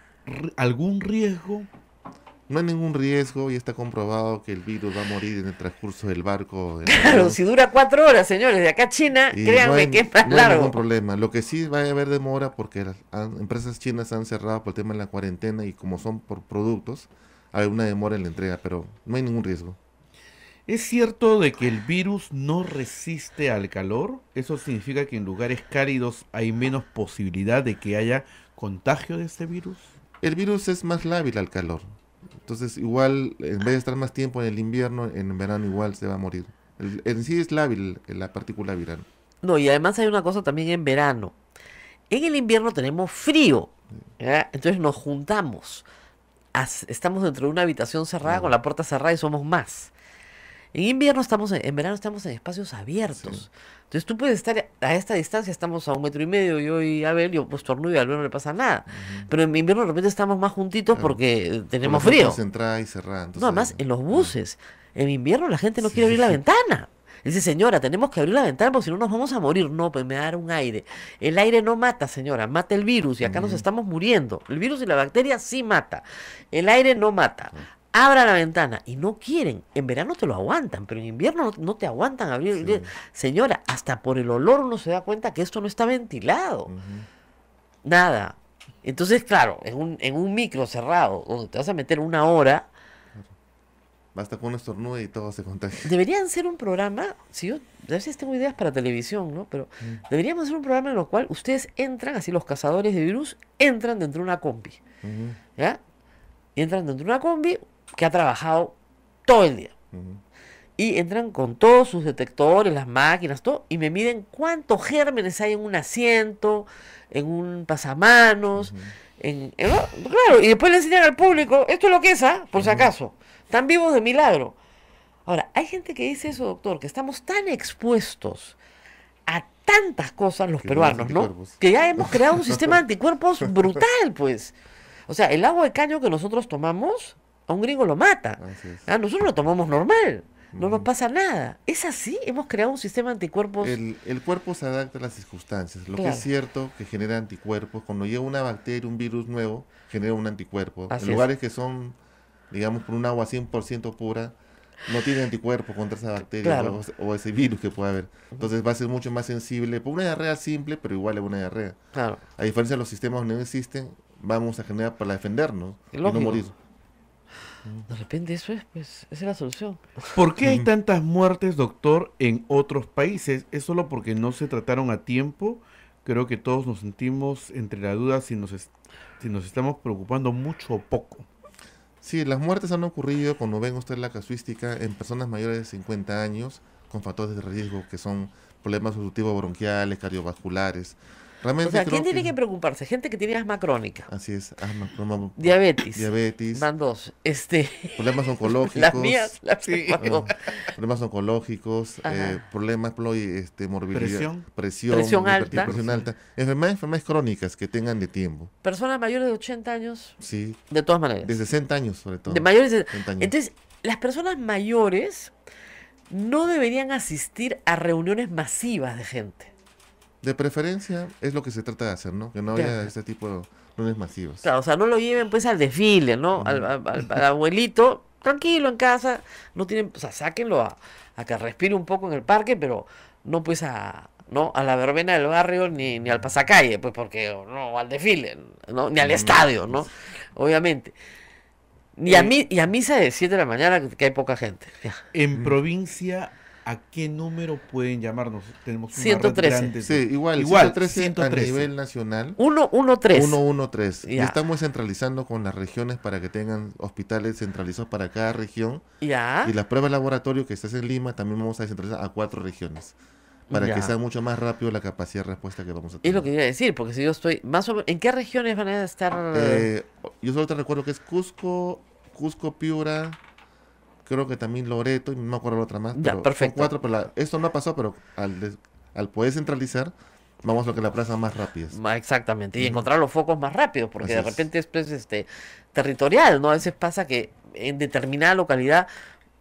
algún riesgo? No hay ningún riesgo y está comprobado que el virus va a morir en el transcurso del barco. claro, si dura cuatro horas, señores, de acá a China, créanme que es más largo. No hay ningún problema. Lo que sí va a haber demora porque las empresas chinas han cerrado por el tema de la cuarentena y como son por productos, hay una demora en la entrega, pero no hay ningún riesgo. ¿Es cierto de que el virus no resiste al calor? ¿Eso significa que en lugares cálidos hay menos posibilidad de que haya contagio de este virus? El virus es más lábil al calor. Entonces, igual, en vez de estar más tiempo en el invierno, en verano igual se va a morir. en sí es lábil la partícula viral. No, y además hay una cosa también en verano. En el invierno tenemos frío. Entonces nos juntamos. estamos dentro de una habitación cerrada, con la puerta cerrada y somos más. En invierno estamos, en, verano estamos en espacios abiertos. Entonces tú puedes estar a esta distancia, estamos a un metro y medio, yo y Abel, yo pues tornudo y a Abel no le pasa nada. Pero en invierno de repente estamos más juntitos eh, porque tenemos frío. Entrada y cerrada. no, además en los eh, buses. En invierno la gente no quiere abrir la ventana. Dice, señora, tenemos que abrir la ventana porque si no nos vamos a morir. No, pues me va dar un aire. El aire no mata, señora, mata el virus y acá nos estamos muriendo. El virus y la bacteria sí mata. El aire no mata abra la ventana y no quieren. En verano te lo aguantan, pero en invierno no, te aguantan abrir. Señora, hasta por el olor uno se da cuenta que esto no está ventilado. Nada. Entonces, claro, en un, en un micro cerrado, donde te vas a meter una hora. Basta con un estornudo y todo se contagia. Deberían ser un programa, si yo a veces tengo ideas para televisión, ¿no? Pero deberíamos hacer un programa en el cual ustedes entran, así los cazadores de virus, entran dentro de una combi. ¿Ya? Y entran dentro de una combi, que ha trabajado todo el día. Y entran con todos sus detectores, las máquinas, todo, y me miden cuántos gérmenes hay en un asiento, en un pasamanos, en, claro, y después le enseñan al público, esto es lo que es, ¿ah? por si acaso, están vivos de milagro. Ahora, hay gente que dice eso, doctor, que estamos tan expuestos a tantas cosas los peruanos, ¿no? Que ya hemos creado un sistema de anticuerpos brutal, pues. O sea, el agua de caño que nosotros tomamos a un gringo lo mata. Ah, nosotros lo tomamos normal. No nos pasa nada. Es así, hemos creado un sistema de anticuerpos. El, cuerpo se adapta a las circunstancias. Lo que es cierto que genera anticuerpos. Cuando llega una bacteria, un virus nuevo, genera un anticuerpo. en lugares que son, digamos, por un agua 100% pura, no tiene anticuerpos contra esa bacteria o, ese virus que puede haber. Entonces va a ser mucho más sensible por una diarrea simple, pero igual es una diarrea. Claro. A diferencia de los sistemas que no existen, vamos a generar para defendernos y no morir. De repente eso pues, es, la solución. ¿Por qué hay tantas muertes, doctor, en otros países? ¿Es solo porque no se trataron a tiempo? Creo que todos nos sentimos entre la duda si nos, si nos estamos preocupando mucho o poco. Sí, las muertes han ocurrido, como ven usted la casuística, en personas mayores de 50 años con factores de riesgo que son problemas obstructivos bronquiales, cardiovasculares. ¿quién tiene que preocuparse? Gente que tiene asma crónica. Así es, asma, diabetes. Diabetes. Van dos. Este... Problemas oncológicos. las mías, las sí. Problemas oncológicos, eh, problemas, este, morbilidad. Presión. Presión, alta. Presión alta. Enfermedades, enfermedades crónicas que tengan de tiempo. Personas mayores de 80 años. Sí. De todas maneras. De 60 años, sobre todo. De mayores de 60 años. Entonces, las personas mayores no deberían asistir a reuniones masivas de gente. De preferencia es lo que se trata de hacer, ¿no? Que no haya este tipo de lunes masivos. Claro, o sea, no lo lleven pues al desfile, ¿no? al, abuelito, tranquilo en casa, no tienen, o sea, sáquenlo a, que respire un poco en el parque, pero no pues a no a la verbena del barrio ni, ni al pasacalle, pues porque no al desfile, ¿no? ni al estadio, ¿no? Obviamente. Y a, mí, y a misa de 7 de la mañana que hay poca gente. En provincia ¿A qué número pueden llamarnos? Tenemos una 113. Sí, igual, igual 113, a nivel nacional. 113. 113. y Estamos centralizando con las regiones para que tengan hospitales centralizados para cada región. Ya. Y las pruebas de laboratorio que estás en Lima también vamos a descentralizar a cuatro regiones para que sea mucho más rápido la capacidad de respuesta que vamos a tener. Es lo que iba decir, porque si yo estoy más o menos, ¿en qué regiones van a estar? Eh, yo solo te recuerdo que es Cusco, Cusco, Piura, creo que también Loreto, y no me acuerdo la otra más. cuatro, pero esto no ha pasado, pero al, al poder centralizar, vamos a lo que la plaza más rápida. Exactamente, y encontrar los focos más rápidos porque de repente es pues, este, territorial, ¿no? A veces pasa que en determinada localidad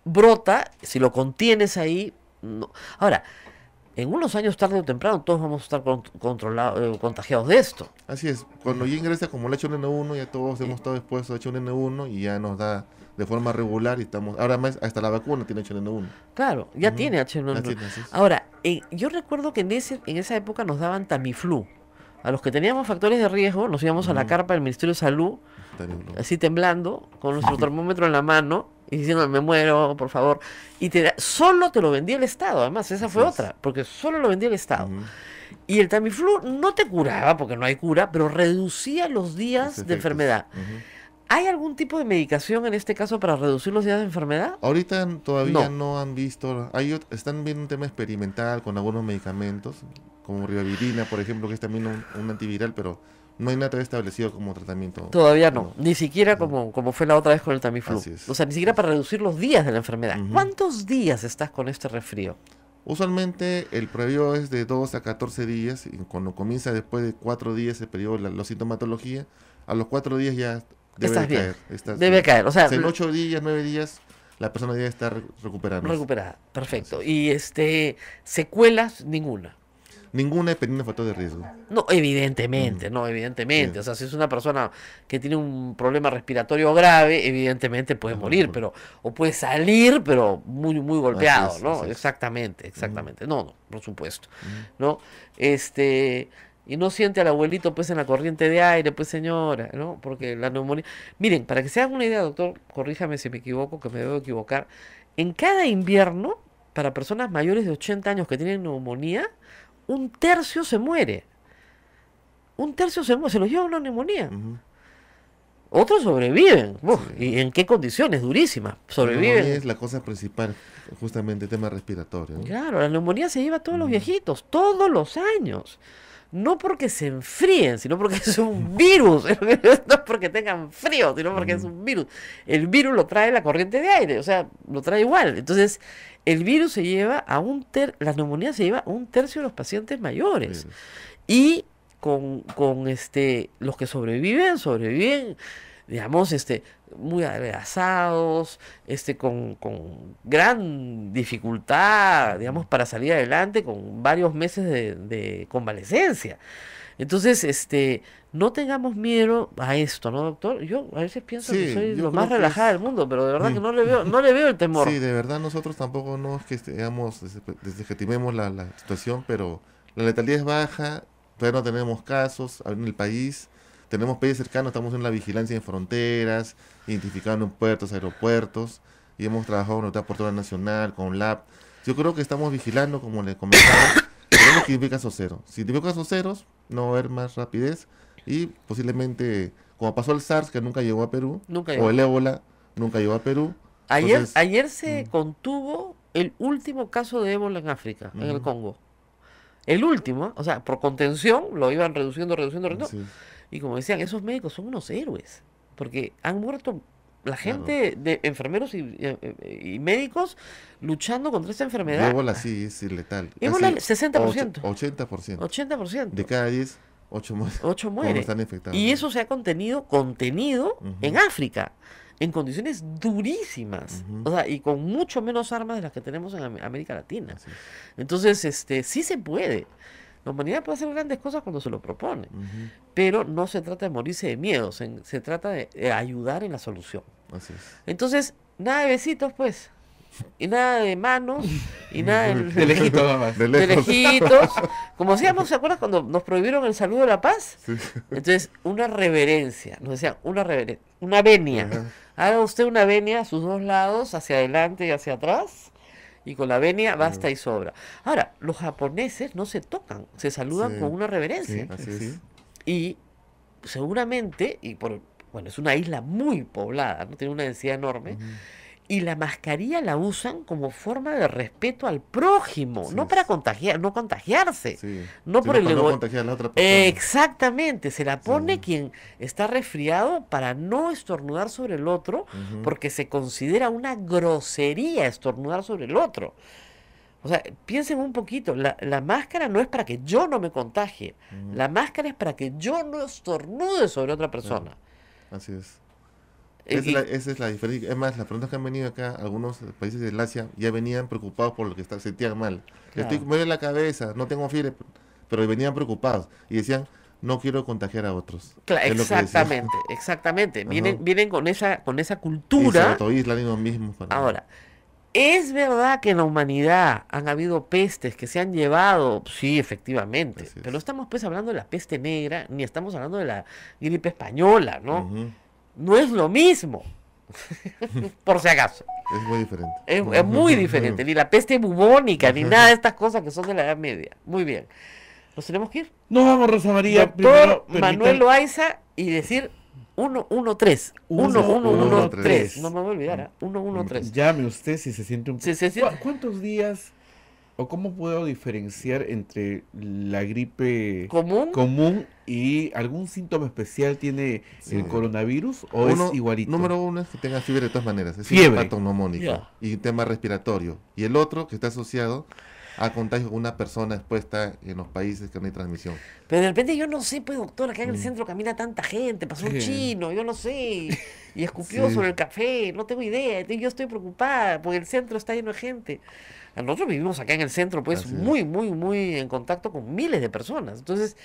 brota, si lo contienes ahí. Ahora, en unos años tarde o temprano todos vamos a estar controlados, eh, contagiados de esto. Así es, cuando ya ingresa como el hecho 1 n 1 ya todos hemos estado expuestos a H1N1 y ya nos da de forma regular y estamos ahora más hasta la vacuna tiene H1N1. Claro, ya tiene H1N1. ahora, eh, yo recuerdo que en ese en esa época nos daban Tamiflu. A los que teníamos factores de riesgo nos íbamos a la carpa del Ministerio de Salud así temblando con nuestro termómetro en la mano y diciendo me muero, por favor, y solo te lo vendía el Estado, además, esa fue otra, porque solo lo vendía el Estado. Y el Tamiflu no te curaba, porque no hay cura, pero reducía los días de enfermedad. ¿Hay algún tipo de medicación en este caso para reducir los días de enfermedad? Ahorita todavía no, han visto. están viendo un tema experimental con algunos medicamentos, como ribavirina, por ejemplo, que es también un, antiviral, pero no hay nada establecido como tratamiento. Todavía no, ni siquiera Como, como fue la otra vez con el Tamiflu. O sea, ni siquiera para reducir los días de la enfermedad. ¿Cuántos días estás con este resfrío? Usualmente el previo es de 2 a 14 días y cuando comienza después de 4 días el periodo, la, la sintomatología, a los 4 días ya debe caer. debe caer. O sea, en ocho días, nueve días, la persona debe estar recuperando. Recuperada, perfecto. Y este, secuelas, ninguna. Ninguna dependiendo del factor de riesgo. No, evidentemente, no, evidentemente. O sea, si es una persona que tiene un problema respiratorio grave, evidentemente puede morir, pero o puede salir, pero muy muy golpeado, ¿no? Exactamente, exactamente. No, no, por supuesto. ¿No? Este, y no siente al abuelito pues en la corriente de aire, pues señora, ¿no? Porque la neumonía... Miren, para que se hagan una idea, doctor, corríjame si me equivoco, que me debo equivocar. En cada invierno, para personas mayores de 80 años que tienen neumonía, un tercio se muere. Un tercio se muere, se los lleva una neumonía. Otros sobreviven. ¿Y en qué condiciones? Durísimas. Sobreviven. La es la cosa principal, justamente el tema respiratorio. Claro, la neumonía se lleva a todos los viejitos, todos los años no porque se enfríen, sino porque es un virus. no es porque tengan frío, sino porque es un virus. El virus lo trae la corriente de aire, o sea, lo trae igual. Entonces, el virus se lleva a un tercio, la neumonía se lleva a un tercio de los pacientes mayores. Y con, con este, los que sobreviven, sobreviven, digamos, este, muy adelgazados, este, con, gran dificultad, digamos, para salir adelante, con varios meses de, de, convalecencia. Entonces, este, no tengamos miedo a esto, ¿no, doctor? Yo a veces pienso que soy lo más relajada del mundo, pero de verdad que no le veo, no le veo el temor. Sí, de verdad nosotros tampoco no es que digamos, desjetimemos la, la situación, pero la letalidad es baja, todavía no tenemos casos en el país tenemos países cercanos, estamos en la vigilancia en fronteras, identificando puertos, aeropuertos, y hemos trabajado en la Autoridad Nacional, con LAB. Yo creo que estamos vigilando, como les comentaba, tenemos que identificar Si tiene casos ceros, no va a haber más rapidez y posiblemente, como pasó el SARS, que nunca llegó a Perú, o el ébola, nunca llegó a Perú. Ayer, ayer se mm. contuvo el último caso de ébola en África, en el Congo. El último, o sea, por contención, lo iban reduciendo, reduciendo, reduciendo. Y como decían, esos médicos son unos héroes porque han muerto la gente de enfermeros eh, eh, y, médicos luchando contra esta enfermedad. Ébola sí es letal. Ébola 60%. 80%. 80%. De cada 10, 8 mueren. 8 mueren. Están infectados. Y eso se ha contenido, contenido en África, en condiciones durísimas. O sea, y con mucho menos armas de las que tenemos en América Latina. Entonces, este sí se puede. La humanidad puede hacer grandes cosas cuando se lo propone, pero no se trata de morirse de miedo, se, trata de, ayudar en la solución. Entonces, nada de besitos, pues. Y nada de manos, y nada de, de, lejitos, de lejitos. Como hacíamos, ¿se acuerdan cuando nos prohibieron el saludo de la paz? Entonces, una reverencia, nos decían, una una venia. Haga usted una venia a sus dos lados, hacia adelante y hacia atrás y con la venia mm. basta y sobra. Ahora, los japoneses no se tocan, se saludan con una reverencia. Y seguramente, y por, bueno, es una isla muy poblada, ¿no? tiene una densidad enorme y la mascarilla la usan como forma de respeto al prójimo, no para contagiar, no contagiarse, no por el Exactamente, se la pone quien está resfriado para no estornudar sobre el otro, porque se considera una grosería estornudar sobre el otro. O sea, piensen un poquito, la, la máscara no es para que yo no me contagie, la máscara es para que yo no estornude sobre otra persona. Así es. Esa, es la, diferencia. Es más, las personas que han venido acá, algunos países del Asia, ya venían preocupados por lo que sentían mal. Estoy, mal en la cabeza, no tengo fiebre, pero venían preocupados y decían, no quiero contagiar a otros. exactamente, exactamente. Vienen, vienen con esa, con esa cultura. mismo. Ahora, es verdad que en la humanidad han habido pestes que se han llevado, sí, efectivamente, pero no estamos pues hablando de la peste negra, ni estamos hablando de la gripe española, ¿no? no es lo mismo. Por si acaso. Es muy diferente. Es, muy diferente. Ni la peste bubónica, ni nada de estas cosas que son de la Edad Media. Muy bien. ¿Nos tenemos que ir? Nos vamos, Rosa María. Doctor Manuel Loaiza y decir 113. 1113. No me voy a olvidar. 113. ¿eh? Mm, llame usted si se siente un... poco. ¿Cuántos días o cómo puedo diferenciar entre la gripe común, y algún síntoma especial tiene el coronavirus o es igualito? Número uno es que tenga fiebre de todas maneras, es fiebre patognomónica y tema respiratorio. Y el otro que está asociado a contagio con una persona expuesta en los países que no hay transmisión. Pero de repente yo no sé, pues doctor, acá en el mm. centro camina tanta gente, pasó un chino, yo no sé, y escupió sobre el café, no tengo idea, yo estoy preocupada porque el centro está lleno de gente. Nosotros vivimos acá en el centro, pues muy, muy, muy en contacto con miles de personas. Entonces,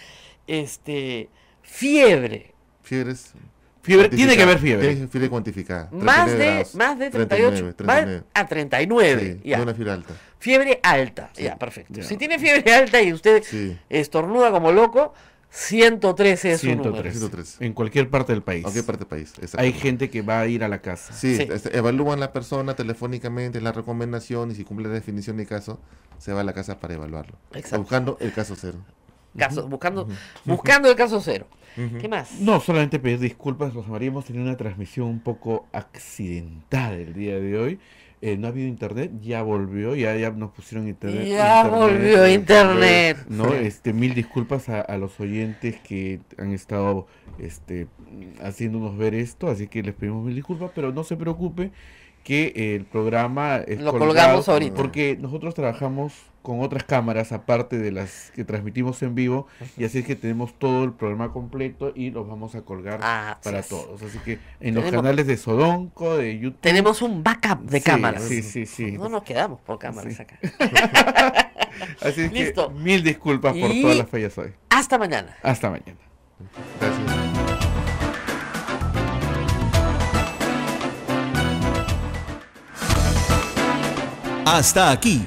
este, fiebre. Fiebres. Fiebre, tiene que haber fiebre. fiebre cuantificada. Más de, más de 38. a 39. Una fiebre alta. Fiebre alta. ya, perfecto. Si tiene fiebre alta y usted estornuda como loco, 113 es 103, En cualquier parte del país. Cualquier parte del país. Hay gente que va a ir a la casa. Sí, este, evalúan la persona telefónicamente, la recomendación y si cumple la definición de caso, se va a la casa para evaluarlo. Exacto. Buscando el caso cero. Caso, buscando, buscando el caso cero. ¿Qué más? No, solamente pedir disculpas, Rosa María. Hemos tenido una transmisión un poco accidental el día de hoy. Eh, no ha habido internet, ya volvió, ya, nos pusieron internet. Ya volvió internet. No, este, mil disculpas a, los oyentes que han estado este, haciéndonos ver esto, así que les pedimos mil disculpas, pero no se preocupe que el programa es lo colgamos ahorita. Porque nosotros trabajamos con otras cámaras aparte de las que transmitimos en vivo y así es que tenemos todo el programa completo y los vamos a colgar ah, para todos. Así que en los canales de Sodonco, de YouTube. Tenemos un backup de cámaras. Sí, sí, sí. No nos quedamos por cámaras acá. así es Listo. mil disculpas por todas las fallas hoy. Hasta mañana. Hasta mañana. Gracias. Hasta aquí